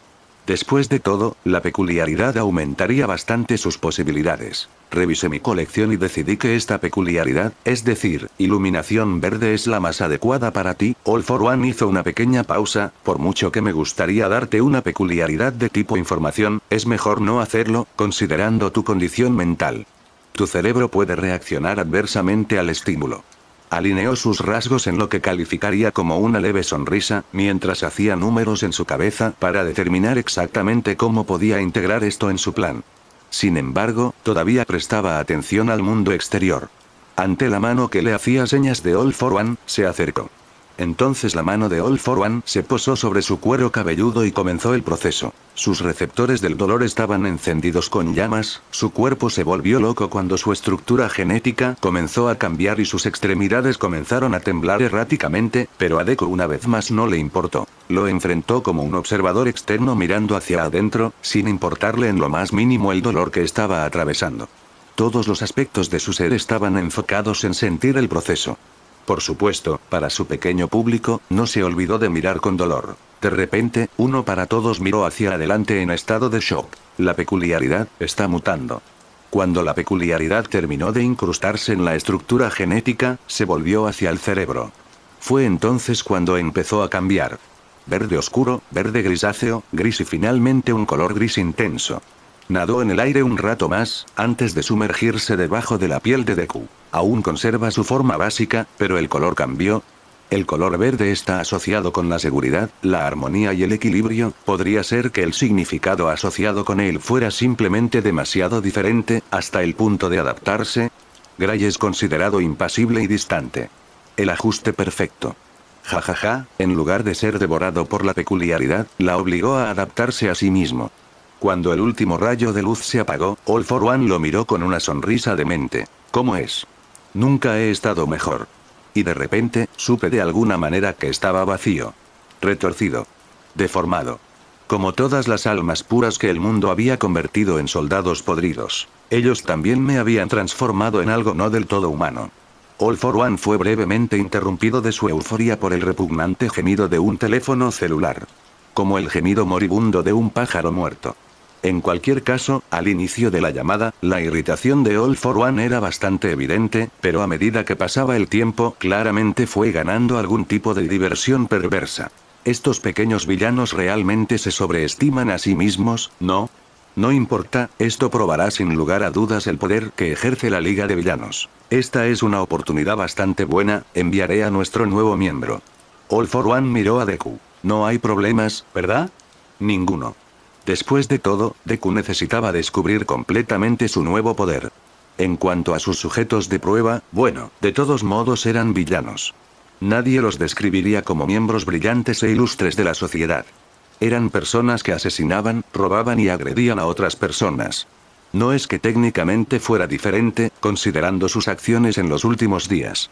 Después de todo, la peculiaridad aumentaría bastante sus posibilidades. Revisé mi colección y decidí que esta peculiaridad, es decir, iluminación verde es la más adecuada para ti. All for One hizo una pequeña pausa, por mucho que me gustaría darte una peculiaridad de tipo información, es mejor no hacerlo, considerando tu condición mental. Tu cerebro puede reaccionar adversamente al estímulo. Alineó sus rasgos en lo que calificaría como una leve sonrisa, mientras hacía números en su cabeza para determinar exactamente cómo podía integrar esto en su plan. Sin embargo, todavía prestaba atención al mundo exterior. Ante la mano que le hacía señas de All for One, se acercó. Entonces la mano de All for One se posó sobre su cuero cabelludo y comenzó el proceso. Sus receptores del dolor estaban encendidos con llamas, su cuerpo se volvió loco cuando su estructura genética comenzó a cambiar y sus extremidades comenzaron a temblar erráticamente, pero a una vez más no le importó. Lo enfrentó como un observador externo mirando hacia adentro, sin importarle en lo más mínimo el dolor que estaba atravesando. Todos los aspectos de su ser estaban enfocados en sentir el proceso. Por supuesto, para su pequeño público, no se olvidó de mirar con dolor. De repente, uno para todos miró hacia adelante en estado de shock. La peculiaridad está mutando. Cuando la peculiaridad terminó de incrustarse en la estructura genética, se volvió hacia el cerebro. Fue entonces cuando empezó a cambiar. Verde oscuro, verde grisáceo, gris y finalmente un color gris intenso. Nadó en el aire un rato más, antes de sumergirse debajo de la piel de Deku. Aún conserva su forma básica, pero el color cambió. El color verde está asociado con la seguridad, la armonía y el equilibrio, podría ser que el significado asociado con él fuera simplemente demasiado diferente, hasta el punto de adaptarse. Gray es considerado impasible y distante. El ajuste perfecto. Jajaja, en lugar de ser devorado por la peculiaridad, la obligó a adaptarse a sí mismo. Cuando el último rayo de luz se apagó, All for One lo miró con una sonrisa demente. ¿Cómo es? Nunca he estado mejor. Y de repente, supe de alguna manera que estaba vacío. Retorcido. Deformado. Como todas las almas puras que el mundo había convertido en soldados podridos. Ellos también me habían transformado en algo no del todo humano. All for One fue brevemente interrumpido de su euforia por el repugnante gemido de un teléfono celular. Como el gemido moribundo de un pájaro muerto. En cualquier caso, al inicio de la llamada, la irritación de All for One era bastante evidente, pero a medida que pasaba el tiempo, claramente fue ganando algún tipo de diversión perversa. Estos pequeños villanos realmente se sobreestiman a sí mismos, ¿no? No importa, esto probará sin lugar a dudas el poder que ejerce la Liga de Villanos. Esta es una oportunidad bastante buena, enviaré a nuestro nuevo miembro. All for One miró a Deku. No hay problemas, ¿verdad? Ninguno. Después de todo, Deku necesitaba descubrir completamente su nuevo poder. En cuanto a sus sujetos de prueba, bueno, de todos modos eran villanos. Nadie los describiría como miembros brillantes e ilustres de la sociedad. Eran personas que asesinaban, robaban y agredían a otras personas. No es que técnicamente fuera diferente, considerando sus acciones en los últimos días.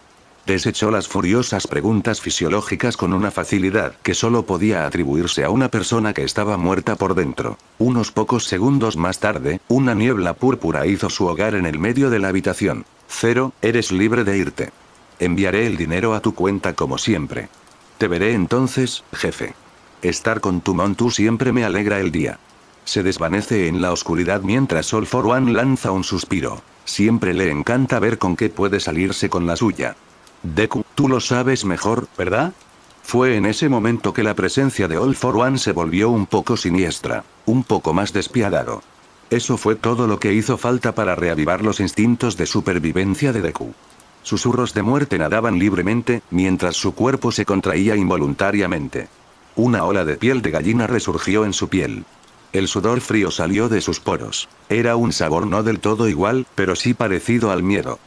Desechó las furiosas preguntas fisiológicas con una facilidad que solo podía atribuirse a una persona que estaba muerta por dentro. Unos pocos segundos más tarde, una niebla púrpura hizo su hogar en el medio de la habitación. Cero, eres libre de irte. Enviaré el dinero a tu cuenta como siempre. Te veré entonces, jefe. Estar con tu Montu siempre me alegra el día. Se desvanece en la oscuridad mientras Sol For One lanza un suspiro. Siempre le encanta ver con qué puede salirse con la suya. Deku, tú lo sabes mejor, ¿verdad? Fue en ese momento que la presencia de All For One se volvió un poco siniestra, un poco más despiadado. Eso fue todo lo que hizo falta para reavivar los instintos de supervivencia de Deku. Susurros de muerte nadaban libremente, mientras su cuerpo se contraía involuntariamente. Una ola de piel de gallina resurgió en su piel. El sudor frío salió de sus poros. Era un sabor no del todo igual, pero sí parecido al miedo.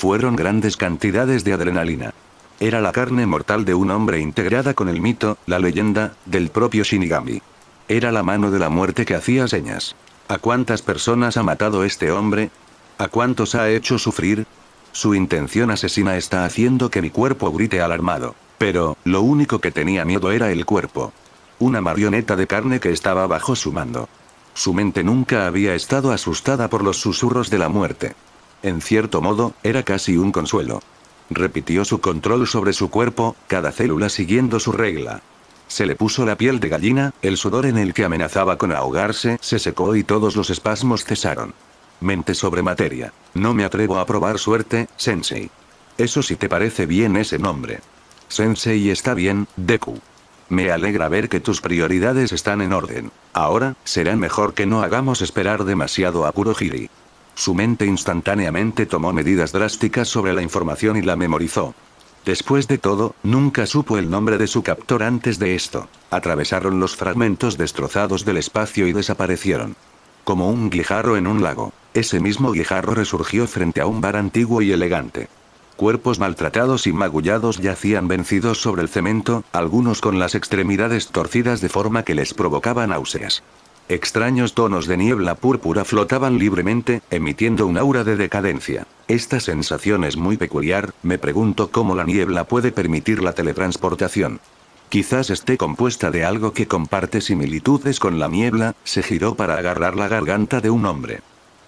Fueron grandes cantidades de adrenalina. Era la carne mortal de un hombre integrada con el mito, la leyenda, del propio Shinigami. Era la mano de la muerte que hacía señas. ¿A cuántas personas ha matado este hombre? ¿A cuántos ha hecho sufrir? Su intención asesina está haciendo que mi cuerpo grite alarmado. Pero, lo único que tenía miedo era el cuerpo. Una marioneta de carne que estaba bajo su mando. Su mente nunca había estado asustada por los susurros de la muerte. En cierto modo, era casi un consuelo. Repitió su control sobre su cuerpo, cada célula siguiendo su regla. Se le puso la piel de gallina, el sudor en el que amenazaba con ahogarse se secó y todos los espasmos cesaron. Mente sobre materia. No me atrevo a probar suerte, Sensei. Eso sí te parece bien ese nombre. Sensei está bien, Deku. Me alegra ver que tus prioridades están en orden. Ahora, será mejor que no hagamos esperar demasiado a Kurohiri. Su mente instantáneamente tomó medidas drásticas sobre la información y la memorizó. Después de todo, nunca supo el nombre de su captor antes de esto. Atravesaron los fragmentos destrozados del espacio y desaparecieron. Como un guijarro en un lago. Ese mismo guijarro resurgió frente a un bar antiguo y elegante. Cuerpos maltratados y magullados yacían vencidos sobre el cemento, algunos con las extremidades torcidas de forma que les provocaba náuseas. Extraños tonos de niebla púrpura flotaban libremente, emitiendo un aura de decadencia. Esta sensación es muy peculiar, me pregunto cómo la niebla puede permitir la teletransportación. Quizás esté compuesta de algo que comparte similitudes con la niebla, se giró para agarrar la garganta de un hombre.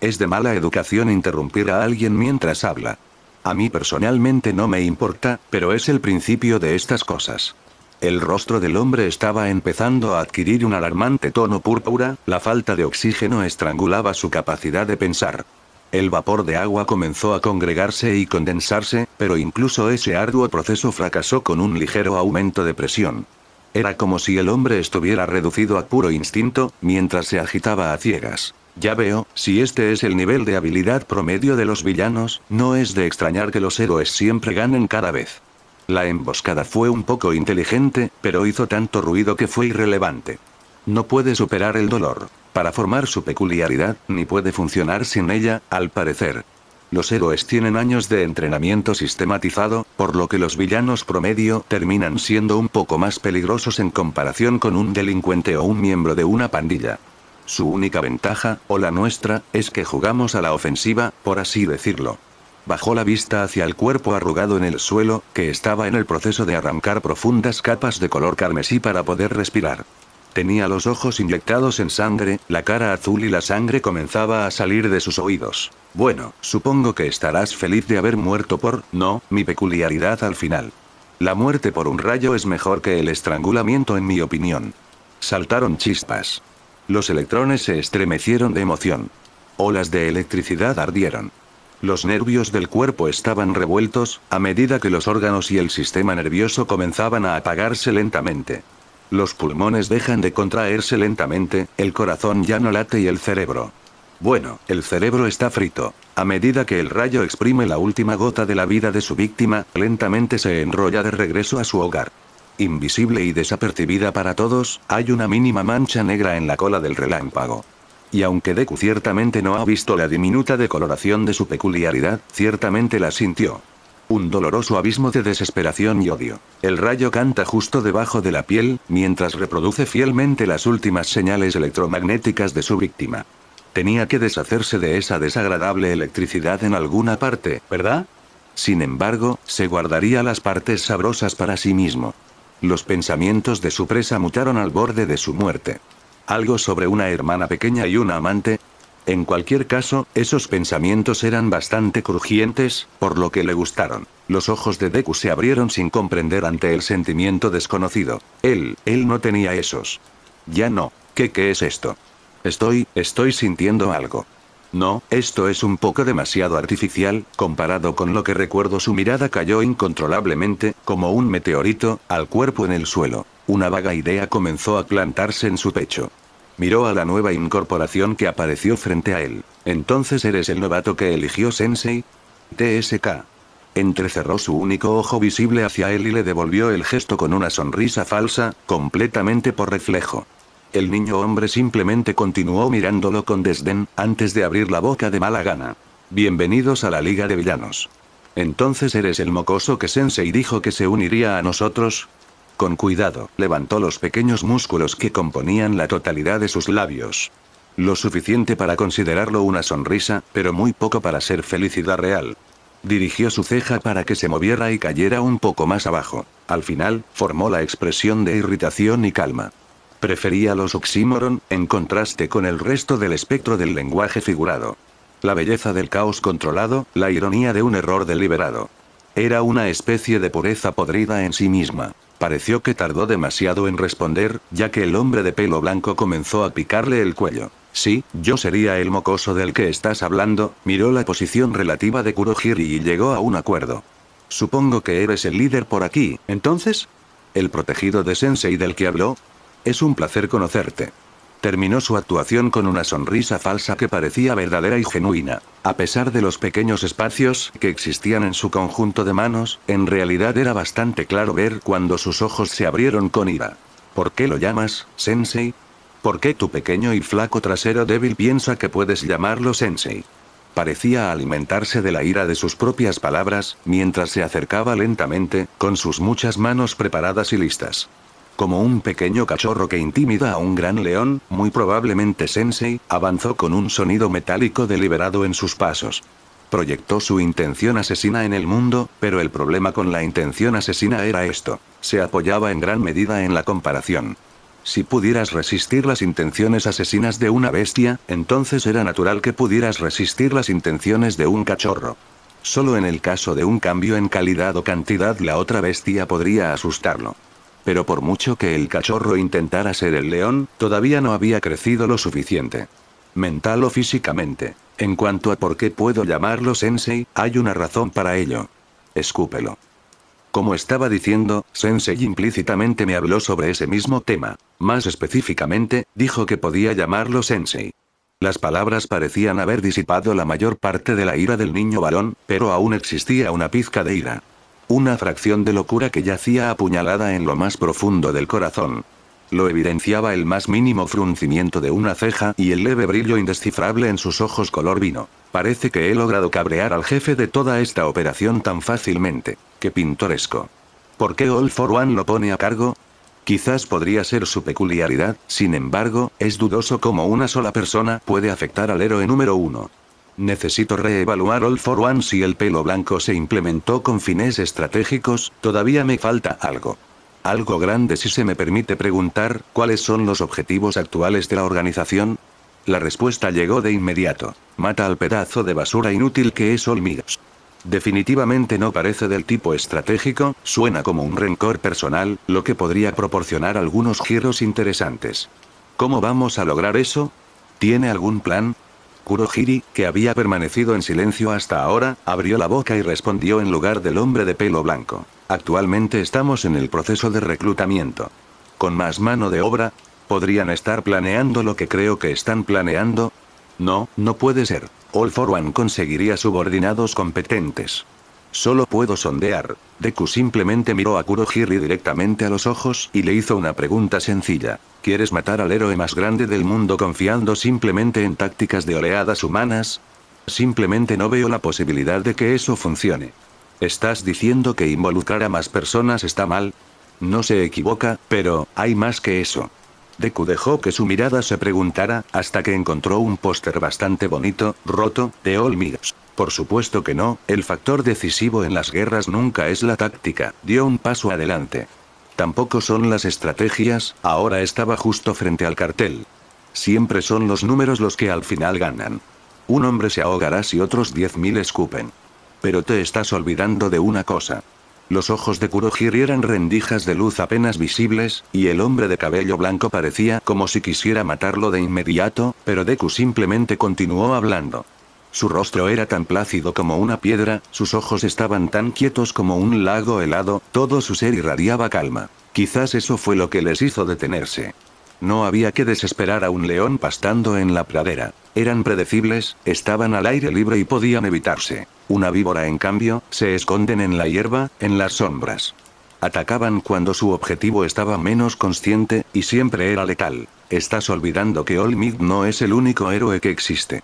Es de mala educación interrumpir a alguien mientras habla. A mí personalmente no me importa, pero es el principio de estas cosas. El rostro del hombre estaba empezando a adquirir un alarmante tono púrpura, la falta de oxígeno estrangulaba su capacidad de pensar. El vapor de agua comenzó a congregarse y condensarse, pero incluso ese arduo proceso fracasó con un ligero aumento de presión. Era como si el hombre estuviera reducido a puro instinto, mientras se agitaba a ciegas. Ya veo, si este es el nivel de habilidad promedio de los villanos, no es de extrañar que los héroes siempre ganen cada vez. La emboscada fue un poco inteligente, pero hizo tanto ruido que fue irrelevante. No puede superar el dolor, para formar su peculiaridad, ni puede funcionar sin ella, al parecer. Los héroes tienen años de entrenamiento sistematizado, por lo que los villanos promedio terminan siendo un poco más peligrosos en comparación con un delincuente o un miembro de una pandilla. Su única ventaja, o la nuestra, es que jugamos a la ofensiva, por así decirlo. Bajó la vista hacia el cuerpo arrugado en el suelo, que estaba en el proceso de arrancar profundas capas de color carmesí para poder respirar. Tenía los ojos inyectados en sangre, la cara azul y la sangre comenzaba a salir de sus oídos. Bueno, supongo que estarás feliz de haber muerto por, no, mi peculiaridad al final. La muerte por un rayo es mejor que el estrangulamiento en mi opinión. Saltaron chispas. Los electrones se estremecieron de emoción. Olas de electricidad ardieron. Los nervios del cuerpo estaban revueltos, a medida que los órganos y el sistema nervioso comenzaban a apagarse lentamente. Los pulmones dejan de contraerse lentamente, el corazón ya no late y el cerebro. Bueno, el cerebro está frito. A medida que el rayo exprime la última gota de la vida de su víctima, lentamente se enrolla de regreso a su hogar. Invisible y desapercibida para todos, hay una mínima mancha negra en la cola del relámpago y aunque Deku ciertamente no ha visto la diminuta decoloración de su peculiaridad, ciertamente la sintió. Un doloroso abismo de desesperación y odio. El rayo canta justo debajo de la piel, mientras reproduce fielmente las últimas señales electromagnéticas de su víctima. Tenía que deshacerse de esa desagradable electricidad en alguna parte, ¿verdad? Sin embargo, se guardaría las partes sabrosas para sí mismo. Los pensamientos de su presa mutaron al borde de su muerte. Algo sobre una hermana pequeña y una amante. En cualquier caso, esos pensamientos eran bastante crujientes, por lo que le gustaron. Los ojos de Deku se abrieron sin comprender ante el sentimiento desconocido. Él, él no tenía esos. Ya no. ¿Qué qué es esto? Estoy, estoy sintiendo algo. No, esto es un poco demasiado artificial, comparado con lo que recuerdo su mirada cayó incontrolablemente, como un meteorito, al cuerpo en el suelo. Una vaga idea comenzó a plantarse en su pecho. Miró a la nueva incorporación que apareció frente a él. ¿Entonces eres el novato que eligió Sensei? TSK. Entrecerró su único ojo visible hacia él y le devolvió el gesto con una sonrisa falsa, completamente por reflejo. El niño hombre simplemente continuó mirándolo con desdén, antes de abrir la boca de mala gana. Bienvenidos a la Liga de Villanos. Entonces eres el mocoso que Sensei dijo que se uniría a nosotros, con cuidado, levantó los pequeños músculos que componían la totalidad de sus labios. Lo suficiente para considerarlo una sonrisa, pero muy poco para ser felicidad real. Dirigió su ceja para que se moviera y cayera un poco más abajo. Al final, formó la expresión de irritación y calma. Prefería los oxímoron, en contraste con el resto del espectro del lenguaje figurado. La belleza del caos controlado, la ironía de un error deliberado. Era una especie de pureza podrida en sí misma. Pareció que tardó demasiado en responder, ya que el hombre de pelo blanco comenzó a picarle el cuello. Sí, yo sería el mocoso del que estás hablando, miró la posición relativa de Kurohiri y llegó a un acuerdo. Supongo que eres el líder por aquí, entonces? ¿El protegido de Sensei del que habló? Es un placer conocerte. Terminó su actuación con una sonrisa falsa que parecía verdadera y genuina. A pesar de los pequeños espacios que existían en su conjunto de manos, en realidad era bastante claro ver cuando sus ojos se abrieron con ira. ¿Por qué lo llamas, Sensei? ¿Por qué tu pequeño y flaco trasero débil piensa que puedes llamarlo Sensei? parecía alimentarse de la ira de sus propias palabras, mientras se acercaba lentamente, con sus muchas manos preparadas y listas. Como un pequeño cachorro que intimida a un gran león, muy probablemente Sensei, avanzó con un sonido metálico deliberado en sus pasos. Proyectó su intención asesina en el mundo, pero el problema con la intención asesina era esto. Se apoyaba en gran medida en la comparación. Si pudieras resistir las intenciones asesinas de una bestia, entonces era natural que pudieras resistir las intenciones de un cachorro. Solo en el caso de un cambio en calidad o cantidad la otra bestia podría asustarlo pero por mucho que el cachorro intentara ser el león, todavía no había crecido lo suficiente. Mental o físicamente. En cuanto a por qué puedo llamarlo Sensei, hay una razón para ello. Escúpelo. Como estaba diciendo, Sensei implícitamente me habló sobre ese mismo tema. Más específicamente, dijo que podía llamarlo Sensei. Las palabras parecían haber disipado la mayor parte de la ira del niño varón, pero aún existía una pizca de ira. Una fracción de locura que yacía apuñalada en lo más profundo del corazón. Lo evidenciaba el más mínimo fruncimiento de una ceja y el leve brillo indescifrable en sus ojos color vino. Parece que he logrado cabrear al jefe de toda esta operación tan fácilmente. ¡Qué pintoresco! ¿Por qué All for One lo pone a cargo? Quizás podría ser su peculiaridad, sin embargo, es dudoso cómo una sola persona puede afectar al héroe número uno. Necesito reevaluar All for One si el pelo blanco se implementó con fines estratégicos, todavía me falta algo. Algo grande si se me permite preguntar, ¿cuáles son los objetivos actuales de la organización? La respuesta llegó de inmediato. Mata al pedazo de basura inútil que es olmidos Definitivamente no parece del tipo estratégico, suena como un rencor personal, lo que podría proporcionar algunos giros interesantes. ¿Cómo vamos a lograr eso? ¿Tiene algún plan? Kurohiri, que había permanecido en silencio hasta ahora, abrió la boca y respondió en lugar del hombre de pelo blanco. Actualmente estamos en el proceso de reclutamiento. Con más mano de obra, ¿podrían estar planeando lo que creo que están planeando? No, no puede ser. All for One conseguiría subordinados competentes. Solo puedo sondear. Deku simplemente miró a Kurohiri directamente a los ojos y le hizo una pregunta sencilla. ¿Quieres matar al héroe más grande del mundo confiando simplemente en tácticas de oleadas humanas? Simplemente no veo la posibilidad de que eso funcione. ¿Estás diciendo que involucrar a más personas está mal? No se equivoca, pero, hay más que eso. Deku dejó que su mirada se preguntara, hasta que encontró un póster bastante bonito, roto, de Olmigas. Por supuesto que no, el factor decisivo en las guerras nunca es la táctica, dio un paso adelante. Tampoco son las estrategias, ahora estaba justo frente al cartel. Siempre son los números los que al final ganan. Un hombre se ahogará si otros 10.000 escupen. Pero te estás olvidando de una cosa. Los ojos de Kurohiri eran rendijas de luz apenas visibles, y el hombre de cabello blanco parecía como si quisiera matarlo de inmediato, pero Deku simplemente continuó hablando. Su rostro era tan plácido como una piedra, sus ojos estaban tan quietos como un lago helado, todo su ser irradiaba calma. Quizás eso fue lo que les hizo detenerse. No había que desesperar a un león pastando en la pradera. Eran predecibles, estaban al aire libre y podían evitarse. Una víbora, en cambio, se esconden en la hierba, en las sombras. Atacaban cuando su objetivo estaba menos consciente, y siempre era letal. Estás olvidando que Olmid no es el único héroe que existe.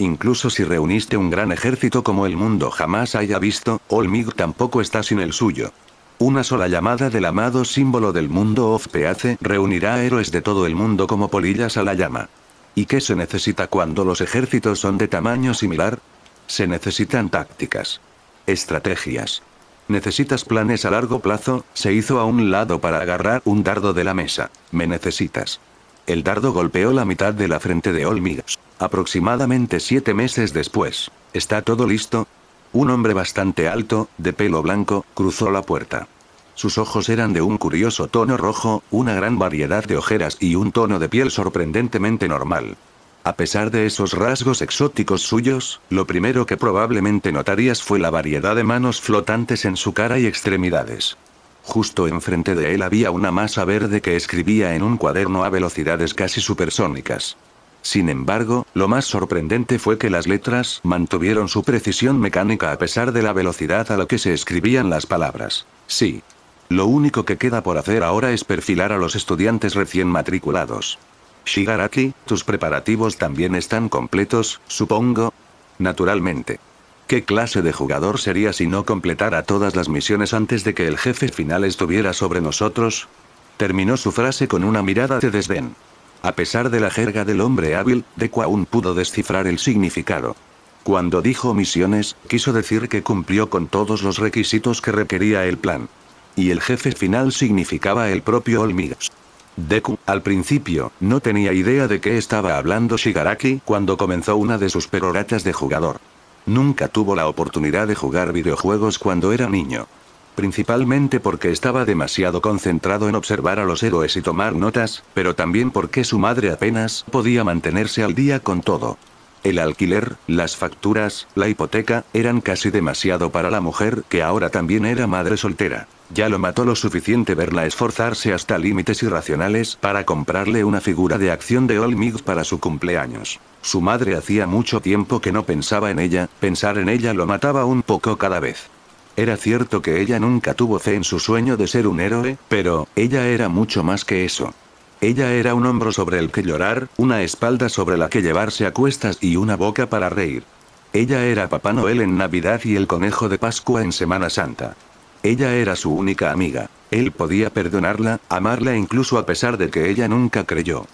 Incluso si reuniste un gran ejército como el mundo jamás haya visto, Olmig tampoco está sin el suyo. Una sola llamada del amado símbolo del mundo of Peace reunirá héroes de todo el mundo como polillas a la llama. ¿Y qué se necesita cuando los ejércitos son de tamaño similar? Se necesitan tácticas. Estrategias. Necesitas planes a largo plazo, se hizo a un lado para agarrar un dardo de la mesa. Me necesitas. El dardo golpeó la mitad de la frente de Olmig. Aproximadamente siete meses después. ¿Está todo listo? Un hombre bastante alto, de pelo blanco, cruzó la puerta. Sus ojos eran de un curioso tono rojo, una gran variedad de ojeras y un tono de piel sorprendentemente normal. A pesar de esos rasgos exóticos suyos, lo primero que probablemente notarías fue la variedad de manos flotantes en su cara y extremidades. Justo enfrente de él había una masa verde que escribía en un cuaderno a velocidades casi supersónicas. Sin embargo, lo más sorprendente fue que las letras mantuvieron su precisión mecánica a pesar de la velocidad a la que se escribían las palabras. Sí. Lo único que queda por hacer ahora es perfilar a los estudiantes recién matriculados. Shigaraki, tus preparativos también están completos, supongo. Naturalmente. ¿Qué clase de jugador sería si no completara todas las misiones antes de que el jefe final estuviera sobre nosotros? Terminó su frase con una mirada de desdén. A pesar de la jerga del hombre hábil, Deku aún pudo descifrar el significado. Cuando dijo misiones, quiso decir que cumplió con todos los requisitos que requería el plan. Y el jefe final significaba el propio Olmigas. Deku, al principio, no tenía idea de qué estaba hablando Shigaraki cuando comenzó una de sus peroratas de jugador. Nunca tuvo la oportunidad de jugar videojuegos cuando era niño principalmente porque estaba demasiado concentrado en observar a los héroes y tomar notas, pero también porque su madre apenas podía mantenerse al día con todo. El alquiler, las facturas, la hipoteca, eran casi demasiado para la mujer que ahora también era madre soltera. Ya lo mató lo suficiente verla esforzarse hasta límites irracionales para comprarle una figura de acción de Olmig para su cumpleaños. Su madre hacía mucho tiempo que no pensaba en ella, pensar en ella lo mataba un poco cada vez. Era cierto que ella nunca tuvo fe en su sueño de ser un héroe, pero, ella era mucho más que eso. Ella era un hombro sobre el que llorar, una espalda sobre la que llevarse a cuestas y una boca para reír. Ella era Papá Noel en Navidad y el conejo de Pascua en Semana Santa. Ella era su única amiga. Él podía perdonarla, amarla incluso a pesar de que ella nunca creyó.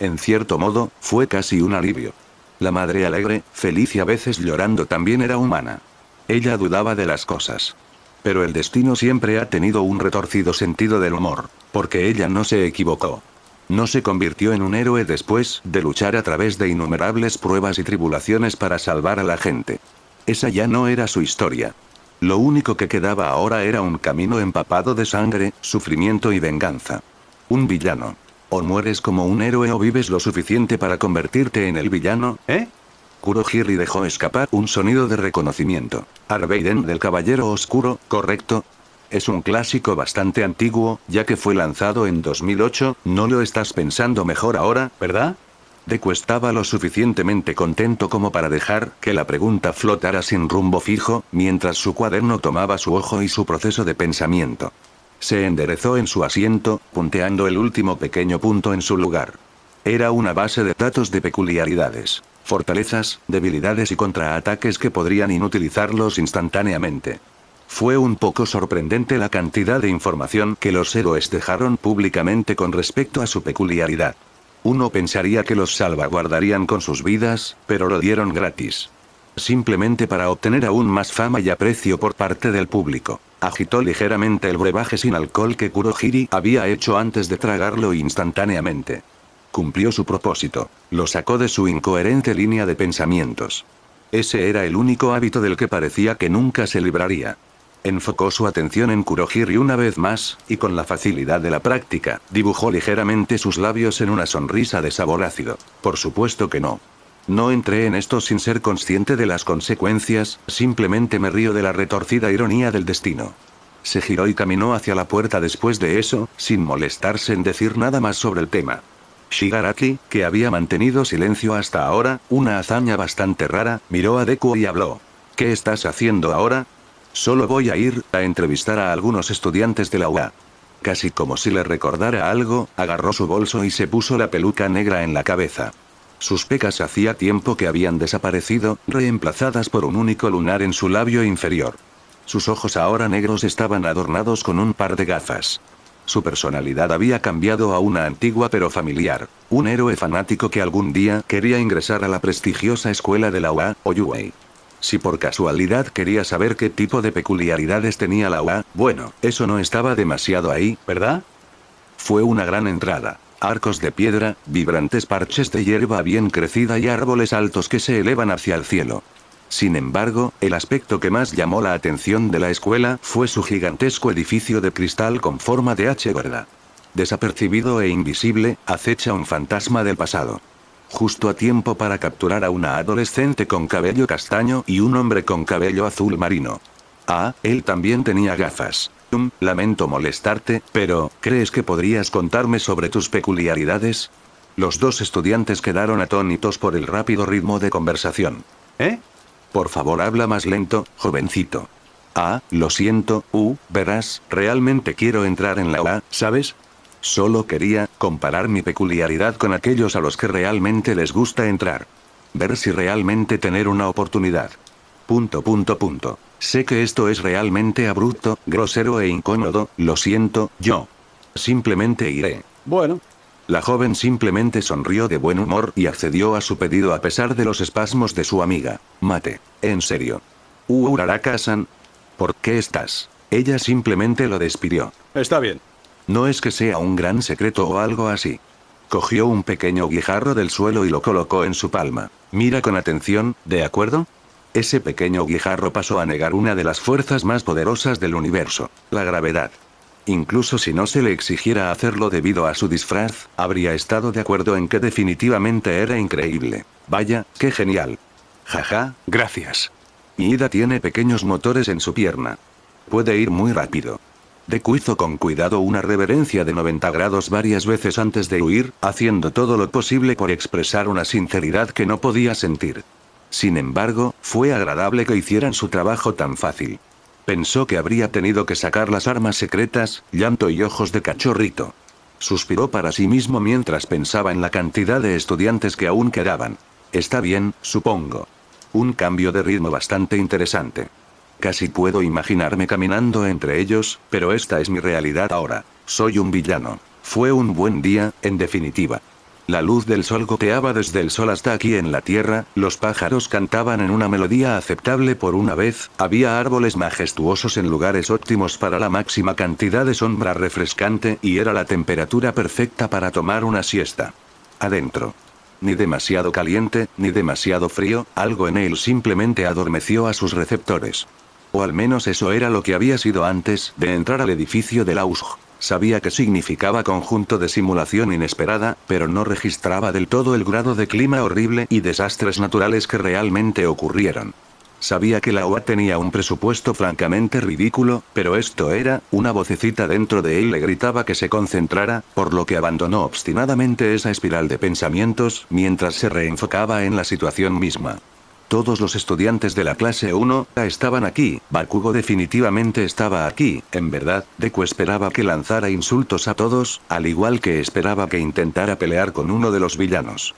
En cierto modo, fue casi un alivio. La madre alegre, feliz y a veces llorando también era humana. Ella dudaba de las cosas. Pero el destino siempre ha tenido un retorcido sentido del humor, porque ella no se equivocó. No se convirtió en un héroe después de luchar a través de innumerables pruebas y tribulaciones para salvar a la gente. Esa ya no era su historia. Lo único que quedaba ahora era un camino empapado de sangre, sufrimiento y venganza. Un villano. O mueres como un héroe o vives lo suficiente para convertirte en el villano, ¿eh? Kurohiri dejó escapar un sonido de reconocimiento. Arbeiden del Caballero Oscuro, correcto, es un clásico bastante antiguo, ya que fue lanzado en 2008, no lo estás pensando mejor ahora, ¿verdad? Deku estaba lo suficientemente contento como para dejar que la pregunta flotara sin rumbo fijo, mientras su cuaderno tomaba su ojo y su proceso de pensamiento. Se enderezó en su asiento, punteando el último pequeño punto en su lugar. Era una base de datos de peculiaridades fortalezas, debilidades y contraataques que podrían inutilizarlos instantáneamente. Fue un poco sorprendente la cantidad de información que los héroes dejaron públicamente con respecto a su peculiaridad. Uno pensaría que los salvaguardarían con sus vidas, pero lo dieron gratis. Simplemente para obtener aún más fama y aprecio por parte del público. Agitó ligeramente el brebaje sin alcohol que Kurohiri había hecho antes de tragarlo instantáneamente. Cumplió su propósito. Lo sacó de su incoherente línea de pensamientos. Ese era el único hábito del que parecía que nunca se libraría. Enfocó su atención en Kurohiri una vez más, y con la facilidad de la práctica, dibujó ligeramente sus labios en una sonrisa de sabor ácido. Por supuesto que no. No entré en esto sin ser consciente de las consecuencias, simplemente me río de la retorcida ironía del destino. Se giró y caminó hacia la puerta después de eso, sin molestarse en decir nada más sobre el tema. Shigaraki, que había mantenido silencio hasta ahora, una hazaña bastante rara, miró a Deku y habló. ¿Qué estás haciendo ahora? Solo voy a ir a entrevistar a algunos estudiantes de la UA. Casi como si le recordara algo, agarró su bolso y se puso la peluca negra en la cabeza. Sus pecas hacía tiempo que habían desaparecido, reemplazadas por un único lunar en su labio inferior. Sus ojos ahora negros estaban adornados con un par de gafas. Su personalidad había cambiado a una antigua pero familiar, un héroe fanático que algún día quería ingresar a la prestigiosa escuela de la UA, Oyuei. Si por casualidad quería saber qué tipo de peculiaridades tenía la UA, bueno, eso no estaba demasiado ahí, ¿verdad? Fue una gran entrada. Arcos de piedra, vibrantes parches de hierba bien crecida y árboles altos que se elevan hacia el cielo. Sin embargo, el aspecto que más llamó la atención de la escuela fue su gigantesco edificio de cristal con forma de H gorda. Desapercibido e invisible, acecha un fantasma del pasado justo a tiempo para capturar a una adolescente con cabello castaño y un hombre con cabello azul marino. Ah, él también tenía gafas. Mm, lamento molestarte, pero, ¿crees que podrías contarme sobre tus peculiaridades? Los dos estudiantes quedaron atónitos por el rápido ritmo de conversación. ¿Eh? Por favor habla más lento, jovencito. Ah, lo siento, U, verás, realmente quiero entrar en la UA, ¿sabes? Solo quería, comparar mi peculiaridad con aquellos a los que realmente les gusta entrar. Ver si realmente tener una oportunidad. Punto punto punto. Sé que esto es realmente abrupto, grosero e incómodo, lo siento, yo. Simplemente iré. Bueno, la joven simplemente sonrió de buen humor y accedió a su pedido a pesar de los espasmos de su amiga. Mate. En serio. Uraraka-san. ¿Por qué estás? Ella simplemente lo despidió. Está bien. No es que sea un gran secreto o algo así. Cogió un pequeño guijarro del suelo y lo colocó en su palma. Mira con atención, ¿de acuerdo? Ese pequeño guijarro pasó a negar una de las fuerzas más poderosas del universo, la gravedad. Incluso si no se le exigiera hacerlo debido a su disfraz, habría estado de acuerdo en que definitivamente era increíble. Vaya, qué genial. Jaja, gracias. Ida tiene pequeños motores en su pierna. Puede ir muy rápido. Deku hizo con cuidado una reverencia de 90 grados varias veces antes de huir, haciendo todo lo posible por expresar una sinceridad que no podía sentir. Sin embargo, fue agradable que hicieran su trabajo tan fácil. Pensó que habría tenido que sacar las armas secretas, llanto y ojos de cachorrito. Suspiró para sí mismo mientras pensaba en la cantidad de estudiantes que aún quedaban. Está bien, supongo. Un cambio de ritmo bastante interesante. Casi puedo imaginarme caminando entre ellos, pero esta es mi realidad ahora. Soy un villano. Fue un buen día, en definitiva. La luz del sol goteaba desde el sol hasta aquí en la tierra, los pájaros cantaban en una melodía aceptable por una vez, había árboles majestuosos en lugares óptimos para la máxima cantidad de sombra refrescante y era la temperatura perfecta para tomar una siesta. Adentro. Ni demasiado caliente, ni demasiado frío, algo en él simplemente adormeció a sus receptores. O al menos eso era lo que había sido antes de entrar al edificio de USG. Sabía que significaba conjunto de simulación inesperada, pero no registraba del todo el grado de clima horrible y desastres naturales que realmente ocurrieron. Sabía que la OA tenía un presupuesto francamente ridículo, pero esto era, una vocecita dentro de él le gritaba que se concentrara, por lo que abandonó obstinadamente esa espiral de pensamientos, mientras se reenfocaba en la situación misma. Todos los estudiantes de la clase 1 estaban aquí, Bakugo definitivamente estaba aquí, en verdad, Deku esperaba que lanzara insultos a todos, al igual que esperaba que intentara pelear con uno de los villanos.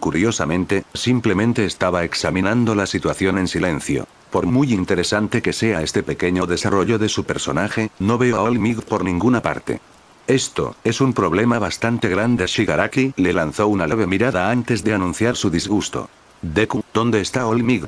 Curiosamente, simplemente estaba examinando la situación en silencio. Por muy interesante que sea este pequeño desarrollo de su personaje, no veo a Olmig por ninguna parte. Esto, es un problema bastante grande Shigaraki le lanzó una leve mirada antes de anunciar su disgusto. Deku, ¿dónde está Olmig?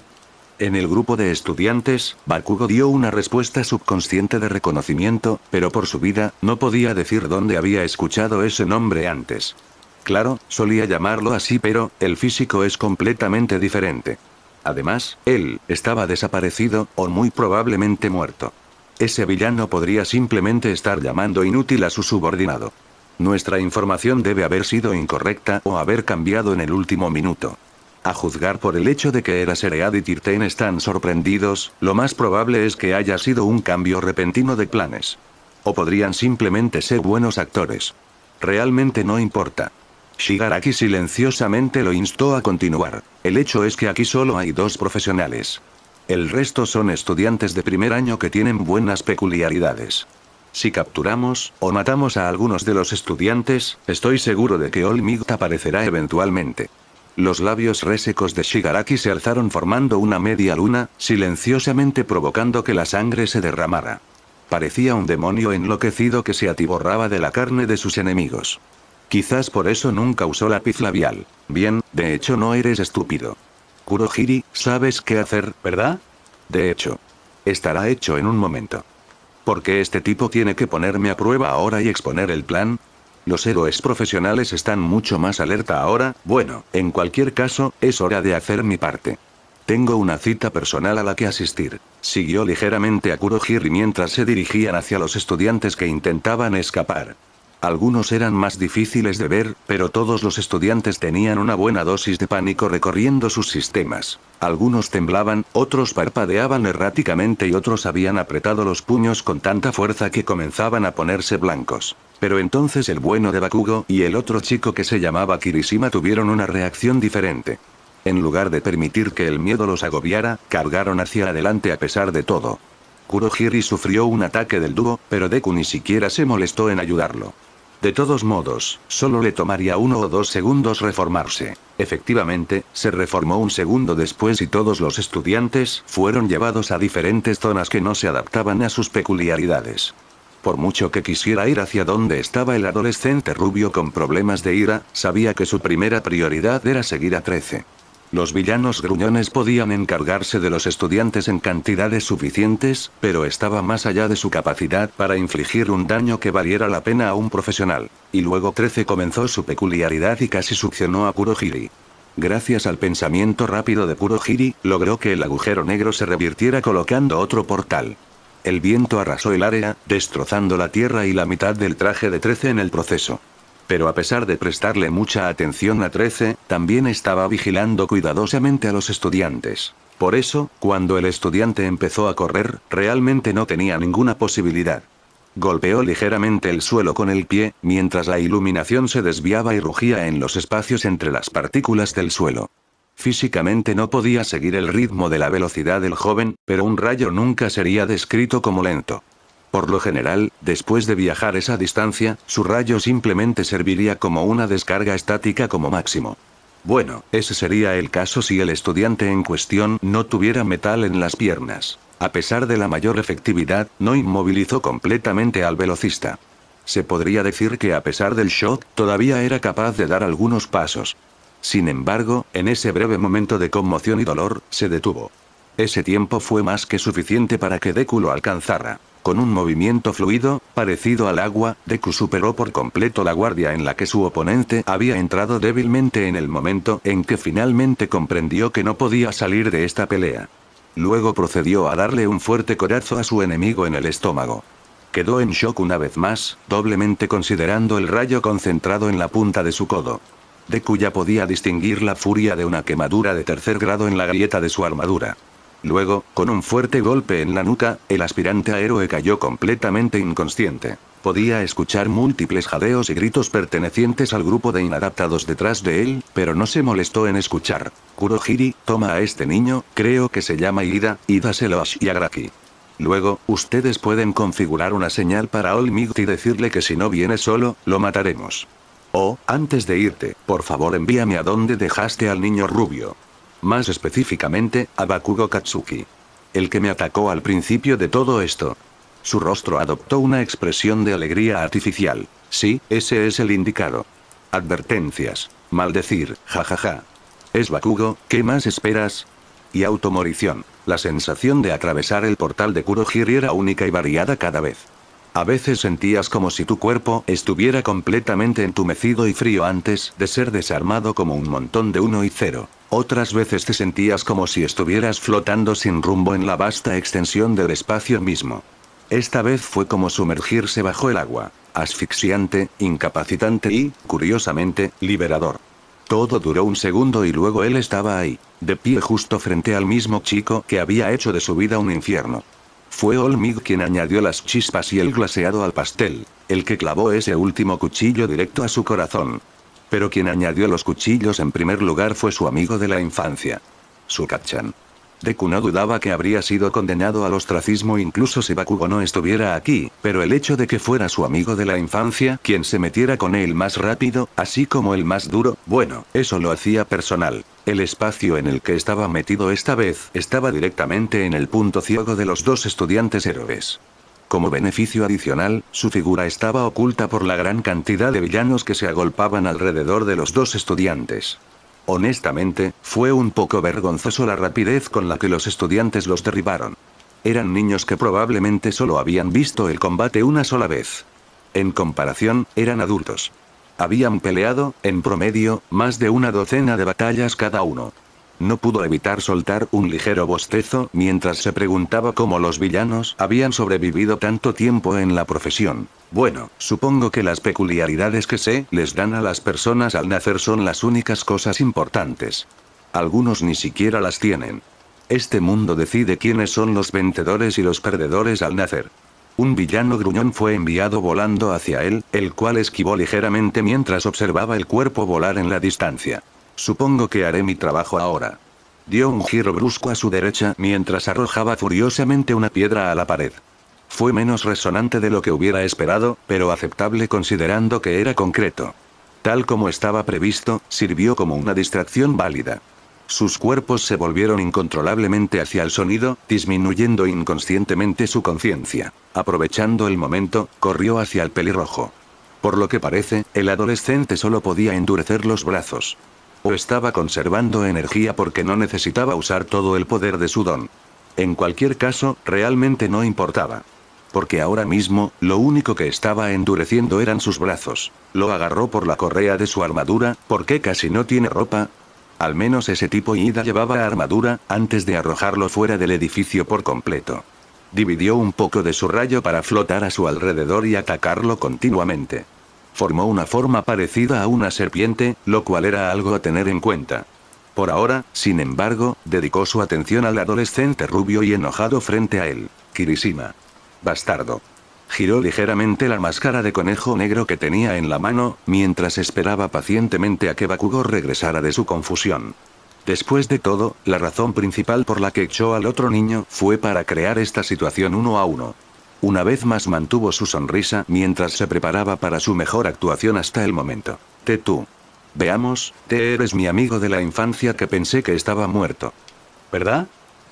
En el grupo de estudiantes, Bakugo dio una respuesta subconsciente de reconocimiento, pero por su vida, no podía decir dónde había escuchado ese nombre antes. Claro, solía llamarlo así pero, el físico es completamente diferente. Además, él, estaba desaparecido, o muy probablemente muerto. Ese villano podría simplemente estar llamando inútil a su subordinado. Nuestra información debe haber sido incorrecta o haber cambiado en el último minuto. A juzgar por el hecho de que Eraseread y Tirten están sorprendidos, lo más probable es que haya sido un cambio repentino de planes. O podrían simplemente ser buenos actores. Realmente no importa. Shigaraki silenciosamente lo instó a continuar. El hecho es que aquí solo hay dos profesionales. El resto son estudiantes de primer año que tienen buenas peculiaridades. Si capturamos o matamos a algunos de los estudiantes, estoy seguro de que Olmigta aparecerá eventualmente. Los labios resecos de Shigaraki se alzaron formando una media luna, silenciosamente provocando que la sangre se derramara. Parecía un demonio enloquecido que se atiborraba de la carne de sus enemigos. Quizás por eso nunca usó lápiz labial. Bien, de hecho no eres estúpido. Kurohiri, sabes qué hacer, ¿verdad? De hecho. Estará hecho en un momento. Porque este tipo tiene que ponerme a prueba ahora y exponer el plan, los héroes profesionales están mucho más alerta ahora, bueno, en cualquier caso, es hora de hacer mi parte. Tengo una cita personal a la que asistir. Siguió ligeramente a Kurohiri mientras se dirigían hacia los estudiantes que intentaban escapar. Algunos eran más difíciles de ver, pero todos los estudiantes tenían una buena dosis de pánico recorriendo sus sistemas. Algunos temblaban, otros parpadeaban erráticamente y otros habían apretado los puños con tanta fuerza que comenzaban a ponerse blancos. Pero entonces el bueno de Bakugo y el otro chico que se llamaba Kirishima tuvieron una reacción diferente. En lugar de permitir que el miedo los agobiara, cargaron hacia adelante a pesar de todo. Kurohiri sufrió un ataque del dúo, pero Deku ni siquiera se molestó en ayudarlo. De todos modos, solo le tomaría uno o dos segundos reformarse. Efectivamente, se reformó un segundo después y todos los estudiantes fueron llevados a diferentes zonas que no se adaptaban a sus peculiaridades. Por mucho que quisiera ir hacia donde estaba el adolescente rubio con problemas de ira, sabía que su primera prioridad era seguir a 13. Los villanos gruñones podían encargarse de los estudiantes en cantidades suficientes, pero estaba más allá de su capacidad para infligir un daño que valiera la pena a un profesional. Y luego 13 comenzó su peculiaridad y casi succionó a Kurohiri. Gracias al pensamiento rápido de Kurohiri, logró que el agujero negro se revirtiera colocando otro portal. El viento arrasó el área, destrozando la tierra y la mitad del traje de 13 en el proceso. Pero a pesar de prestarle mucha atención a 13, también estaba vigilando cuidadosamente a los estudiantes. Por eso, cuando el estudiante empezó a correr, realmente no tenía ninguna posibilidad. Golpeó ligeramente el suelo con el pie, mientras la iluminación se desviaba y rugía en los espacios entre las partículas del suelo. Físicamente no podía seguir el ritmo de la velocidad del joven, pero un rayo nunca sería descrito como lento. Por lo general, después de viajar esa distancia, su rayo simplemente serviría como una descarga estática como máximo. Bueno, ese sería el caso si el estudiante en cuestión no tuviera metal en las piernas. A pesar de la mayor efectividad, no inmovilizó completamente al velocista. Se podría decir que a pesar del shock, todavía era capaz de dar algunos pasos. Sin embargo, en ese breve momento de conmoción y dolor, se detuvo. Ese tiempo fue más que suficiente para que Deku lo alcanzara. Con un movimiento fluido, parecido al agua, Deku superó por completo la guardia en la que su oponente había entrado débilmente en el momento en que finalmente comprendió que no podía salir de esta pelea. Luego procedió a darle un fuerte corazo a su enemigo en el estómago. Quedó en shock una vez más, doblemente considerando el rayo concentrado en la punta de su codo. Deku ya podía distinguir la furia de una quemadura de tercer grado en la grieta de su armadura. Luego, con un fuerte golpe en la nuca, el aspirante a héroe cayó completamente inconsciente. Podía escuchar múltiples jadeos y gritos pertenecientes al grupo de inadaptados detrás de él, pero no se molestó en escuchar. Kurohiri, toma a este niño, creo que se llama Ida, y dáselo a Shiagraki. Luego, ustedes pueden configurar una señal para Olmigt y decirle que si no viene solo, lo mataremos. Oh, antes de irte, por favor envíame a donde dejaste al niño rubio más específicamente, a Bakugo Katsuki. El que me atacó al principio de todo esto. Su rostro adoptó una expresión de alegría artificial. Sí, ese es el indicado. Advertencias. Maldecir, jajaja. Es Bakugo, ¿qué más esperas? Y automorición. La sensación de atravesar el portal de Kurohiri era única y variada cada vez. A veces sentías como si tu cuerpo estuviera completamente entumecido y frío antes de ser desarmado como un montón de uno y cero. Otras veces te sentías como si estuvieras flotando sin rumbo en la vasta extensión del espacio mismo. Esta vez fue como sumergirse bajo el agua, asfixiante, incapacitante y, curiosamente, liberador. Todo duró un segundo y luego él estaba ahí, de pie justo frente al mismo chico que había hecho de su vida un infierno. Fue Olmig quien añadió las chispas y el glaseado al pastel, el que clavó ese último cuchillo directo a su corazón. Pero quien añadió los cuchillos en primer lugar fue su amigo de la infancia. Su Kachan. Deku no dudaba que habría sido condenado al ostracismo incluso si Bakugo no estuviera aquí, pero el hecho de que fuera su amigo de la infancia quien se metiera con él más rápido, así como el más duro, bueno, eso lo hacía personal. El espacio en el que estaba metido esta vez estaba directamente en el punto ciego de los dos estudiantes héroes. Como beneficio adicional, su figura estaba oculta por la gran cantidad de villanos que se agolpaban alrededor de los dos estudiantes. Honestamente, fue un poco vergonzoso la rapidez con la que los estudiantes los derribaron. Eran niños que probablemente solo habían visto el combate una sola vez. En comparación, eran adultos. Habían peleado, en promedio, más de una docena de batallas cada uno no pudo evitar soltar un ligero bostezo mientras se preguntaba cómo los villanos habían sobrevivido tanto tiempo en la profesión. Bueno, supongo que las peculiaridades que se les dan a las personas al nacer son las únicas cosas importantes. Algunos ni siquiera las tienen. Este mundo decide quiénes son los vencedores y los perdedores al nacer. Un villano gruñón fue enviado volando hacia él, el cual esquivó ligeramente mientras observaba el cuerpo volar en la distancia. Supongo que haré mi trabajo ahora. Dio un giro brusco a su derecha mientras arrojaba furiosamente una piedra a la pared. Fue menos resonante de lo que hubiera esperado, pero aceptable considerando que era concreto. Tal como estaba previsto, sirvió como una distracción válida. Sus cuerpos se volvieron incontrolablemente hacia el sonido, disminuyendo inconscientemente su conciencia. Aprovechando el momento, corrió hacia el pelirrojo. Por lo que parece, el adolescente solo podía endurecer los brazos. O estaba conservando energía porque no necesitaba usar todo el poder de su don. En cualquier caso, realmente no importaba. Porque ahora mismo, lo único que estaba endureciendo eran sus brazos. Lo agarró por la correa de su armadura, porque casi no tiene ropa. Al menos ese tipo Ida llevaba armadura, antes de arrojarlo fuera del edificio por completo. Dividió un poco de su rayo para flotar a su alrededor y atacarlo continuamente. Formó una forma parecida a una serpiente, lo cual era algo a tener en cuenta. Por ahora, sin embargo, dedicó su atención al adolescente rubio y enojado frente a él. Kirishima. Bastardo. Giró ligeramente la máscara de conejo negro que tenía en la mano, mientras esperaba pacientemente a que Bakugo regresara de su confusión. Después de todo, la razón principal por la que echó al otro niño fue para crear esta situación uno a uno. Una vez más mantuvo su sonrisa mientras se preparaba para su mejor actuación hasta el momento. Te tú. Veamos, te eres mi amigo de la infancia que pensé que estaba muerto. ¿Verdad?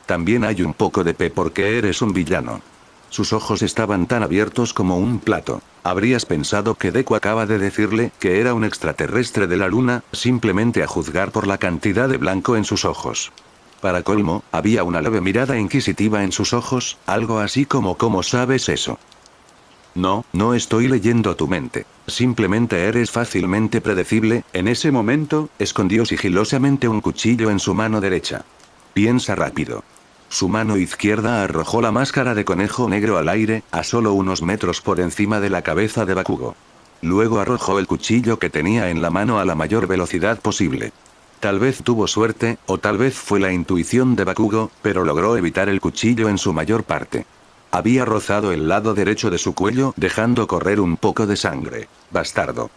También hay un poco de P porque eres un villano. Sus ojos estaban tan abiertos como un plato. Habrías pensado que Deku acaba de decirle que era un extraterrestre de la luna, simplemente a juzgar por la cantidad de blanco en sus ojos. Para colmo, había una leve mirada inquisitiva en sus ojos, algo así como ¿cómo sabes eso? No, no estoy leyendo tu mente. Simplemente eres fácilmente predecible, en ese momento, escondió sigilosamente un cuchillo en su mano derecha. Piensa rápido. Su mano izquierda arrojó la máscara de conejo negro al aire, a solo unos metros por encima de la cabeza de Bakugo. Luego arrojó el cuchillo que tenía en la mano a la mayor velocidad posible. Tal vez tuvo suerte, o tal vez fue la intuición de Bakugo, pero logró evitar el cuchillo en su mayor parte. Había rozado el lado derecho de su cuello dejando correr un poco de sangre. Bastardo.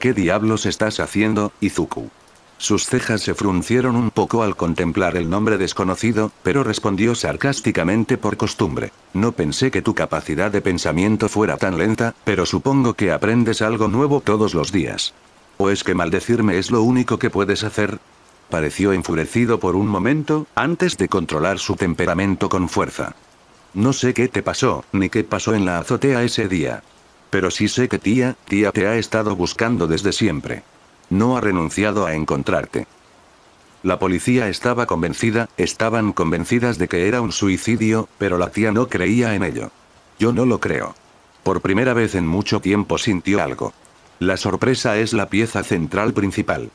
¿Qué diablos estás haciendo, Izuku? Sus cejas se fruncieron un poco al contemplar el nombre desconocido, pero respondió sarcásticamente por costumbre. No pensé que tu capacidad de pensamiento fuera tan lenta, pero supongo que aprendes algo nuevo todos los días. ¿O es que maldecirme es lo único que puedes hacer? Pareció enfurecido por un momento, antes de controlar su temperamento con fuerza. No sé qué te pasó, ni qué pasó en la azotea ese día. Pero sí sé que tía, tía te ha estado buscando desde siempre. No ha renunciado a encontrarte. La policía estaba convencida, estaban convencidas de que era un suicidio, pero la tía no creía en ello. Yo no lo creo. Por primera vez en mucho tiempo sintió algo. La sorpresa es la pieza central principal.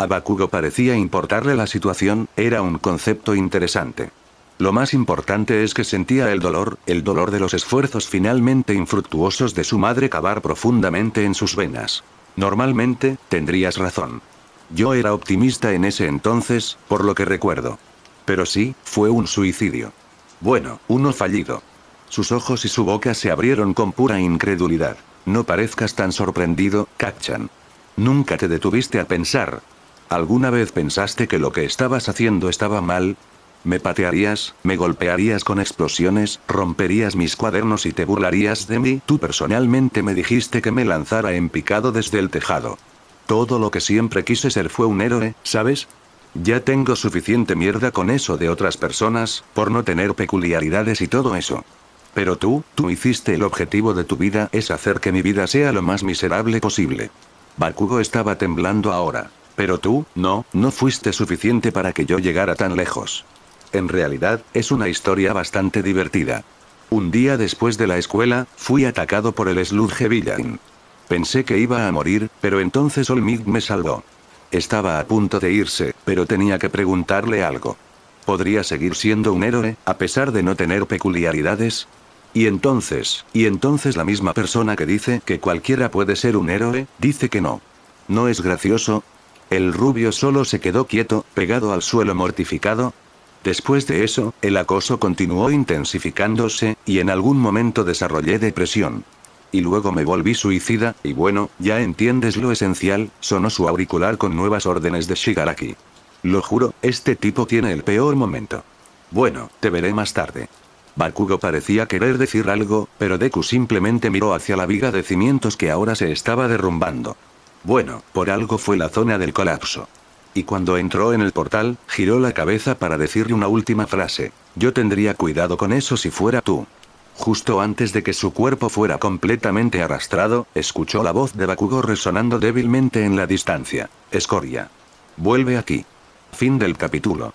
A Bakugo parecía importarle la situación, era un concepto interesante. Lo más importante es que sentía el dolor, el dolor de los esfuerzos finalmente infructuosos de su madre cavar profundamente en sus venas. Normalmente, tendrías razón. Yo era optimista en ese entonces, por lo que recuerdo. Pero sí, fue un suicidio. Bueno, uno fallido. Sus ojos y su boca se abrieron con pura incredulidad. No parezcas tan sorprendido, Kachan. Nunca te detuviste a pensar, ¿Alguna vez pensaste que lo que estabas haciendo estaba mal? Me patearías, me golpearías con explosiones, romperías mis cuadernos y te burlarías de mí. Tú personalmente me dijiste que me lanzara en picado desde el tejado. Todo lo que siempre quise ser fue un héroe, ¿sabes? Ya tengo suficiente mierda con eso de otras personas, por no tener peculiaridades y todo eso. Pero tú, tú hiciste el objetivo de tu vida es hacer que mi vida sea lo más miserable posible. Bakugo estaba temblando ahora. Pero tú, no, no fuiste suficiente para que yo llegara tan lejos. En realidad, es una historia bastante divertida. Un día después de la escuela, fui atacado por el Sludge Villain. Pensé que iba a morir, pero entonces Olmig me salvó. Estaba a punto de irse, pero tenía que preguntarle algo. ¿Podría seguir siendo un héroe, a pesar de no tener peculiaridades? Y entonces, y entonces la misma persona que dice que cualquiera puede ser un héroe, dice que no. ¿No es gracioso? El rubio solo se quedó quieto, pegado al suelo mortificado. Después de eso, el acoso continuó intensificándose, y en algún momento desarrollé depresión. Y luego me volví suicida, y bueno, ya entiendes lo esencial, sonó su auricular con nuevas órdenes de Shigaraki. Lo juro, este tipo tiene el peor momento. Bueno, te veré más tarde. Bakugo parecía querer decir algo, pero Deku simplemente miró hacia la viga de cimientos que ahora se estaba derrumbando. Bueno, por algo fue la zona del colapso. Y cuando entró en el portal, giró la cabeza para decirle una última frase. Yo tendría cuidado con eso si fuera tú. Justo antes de que su cuerpo fuera completamente arrastrado, escuchó la voz de Bakugo resonando débilmente en la distancia. Escoria. Vuelve aquí. Fin del capítulo.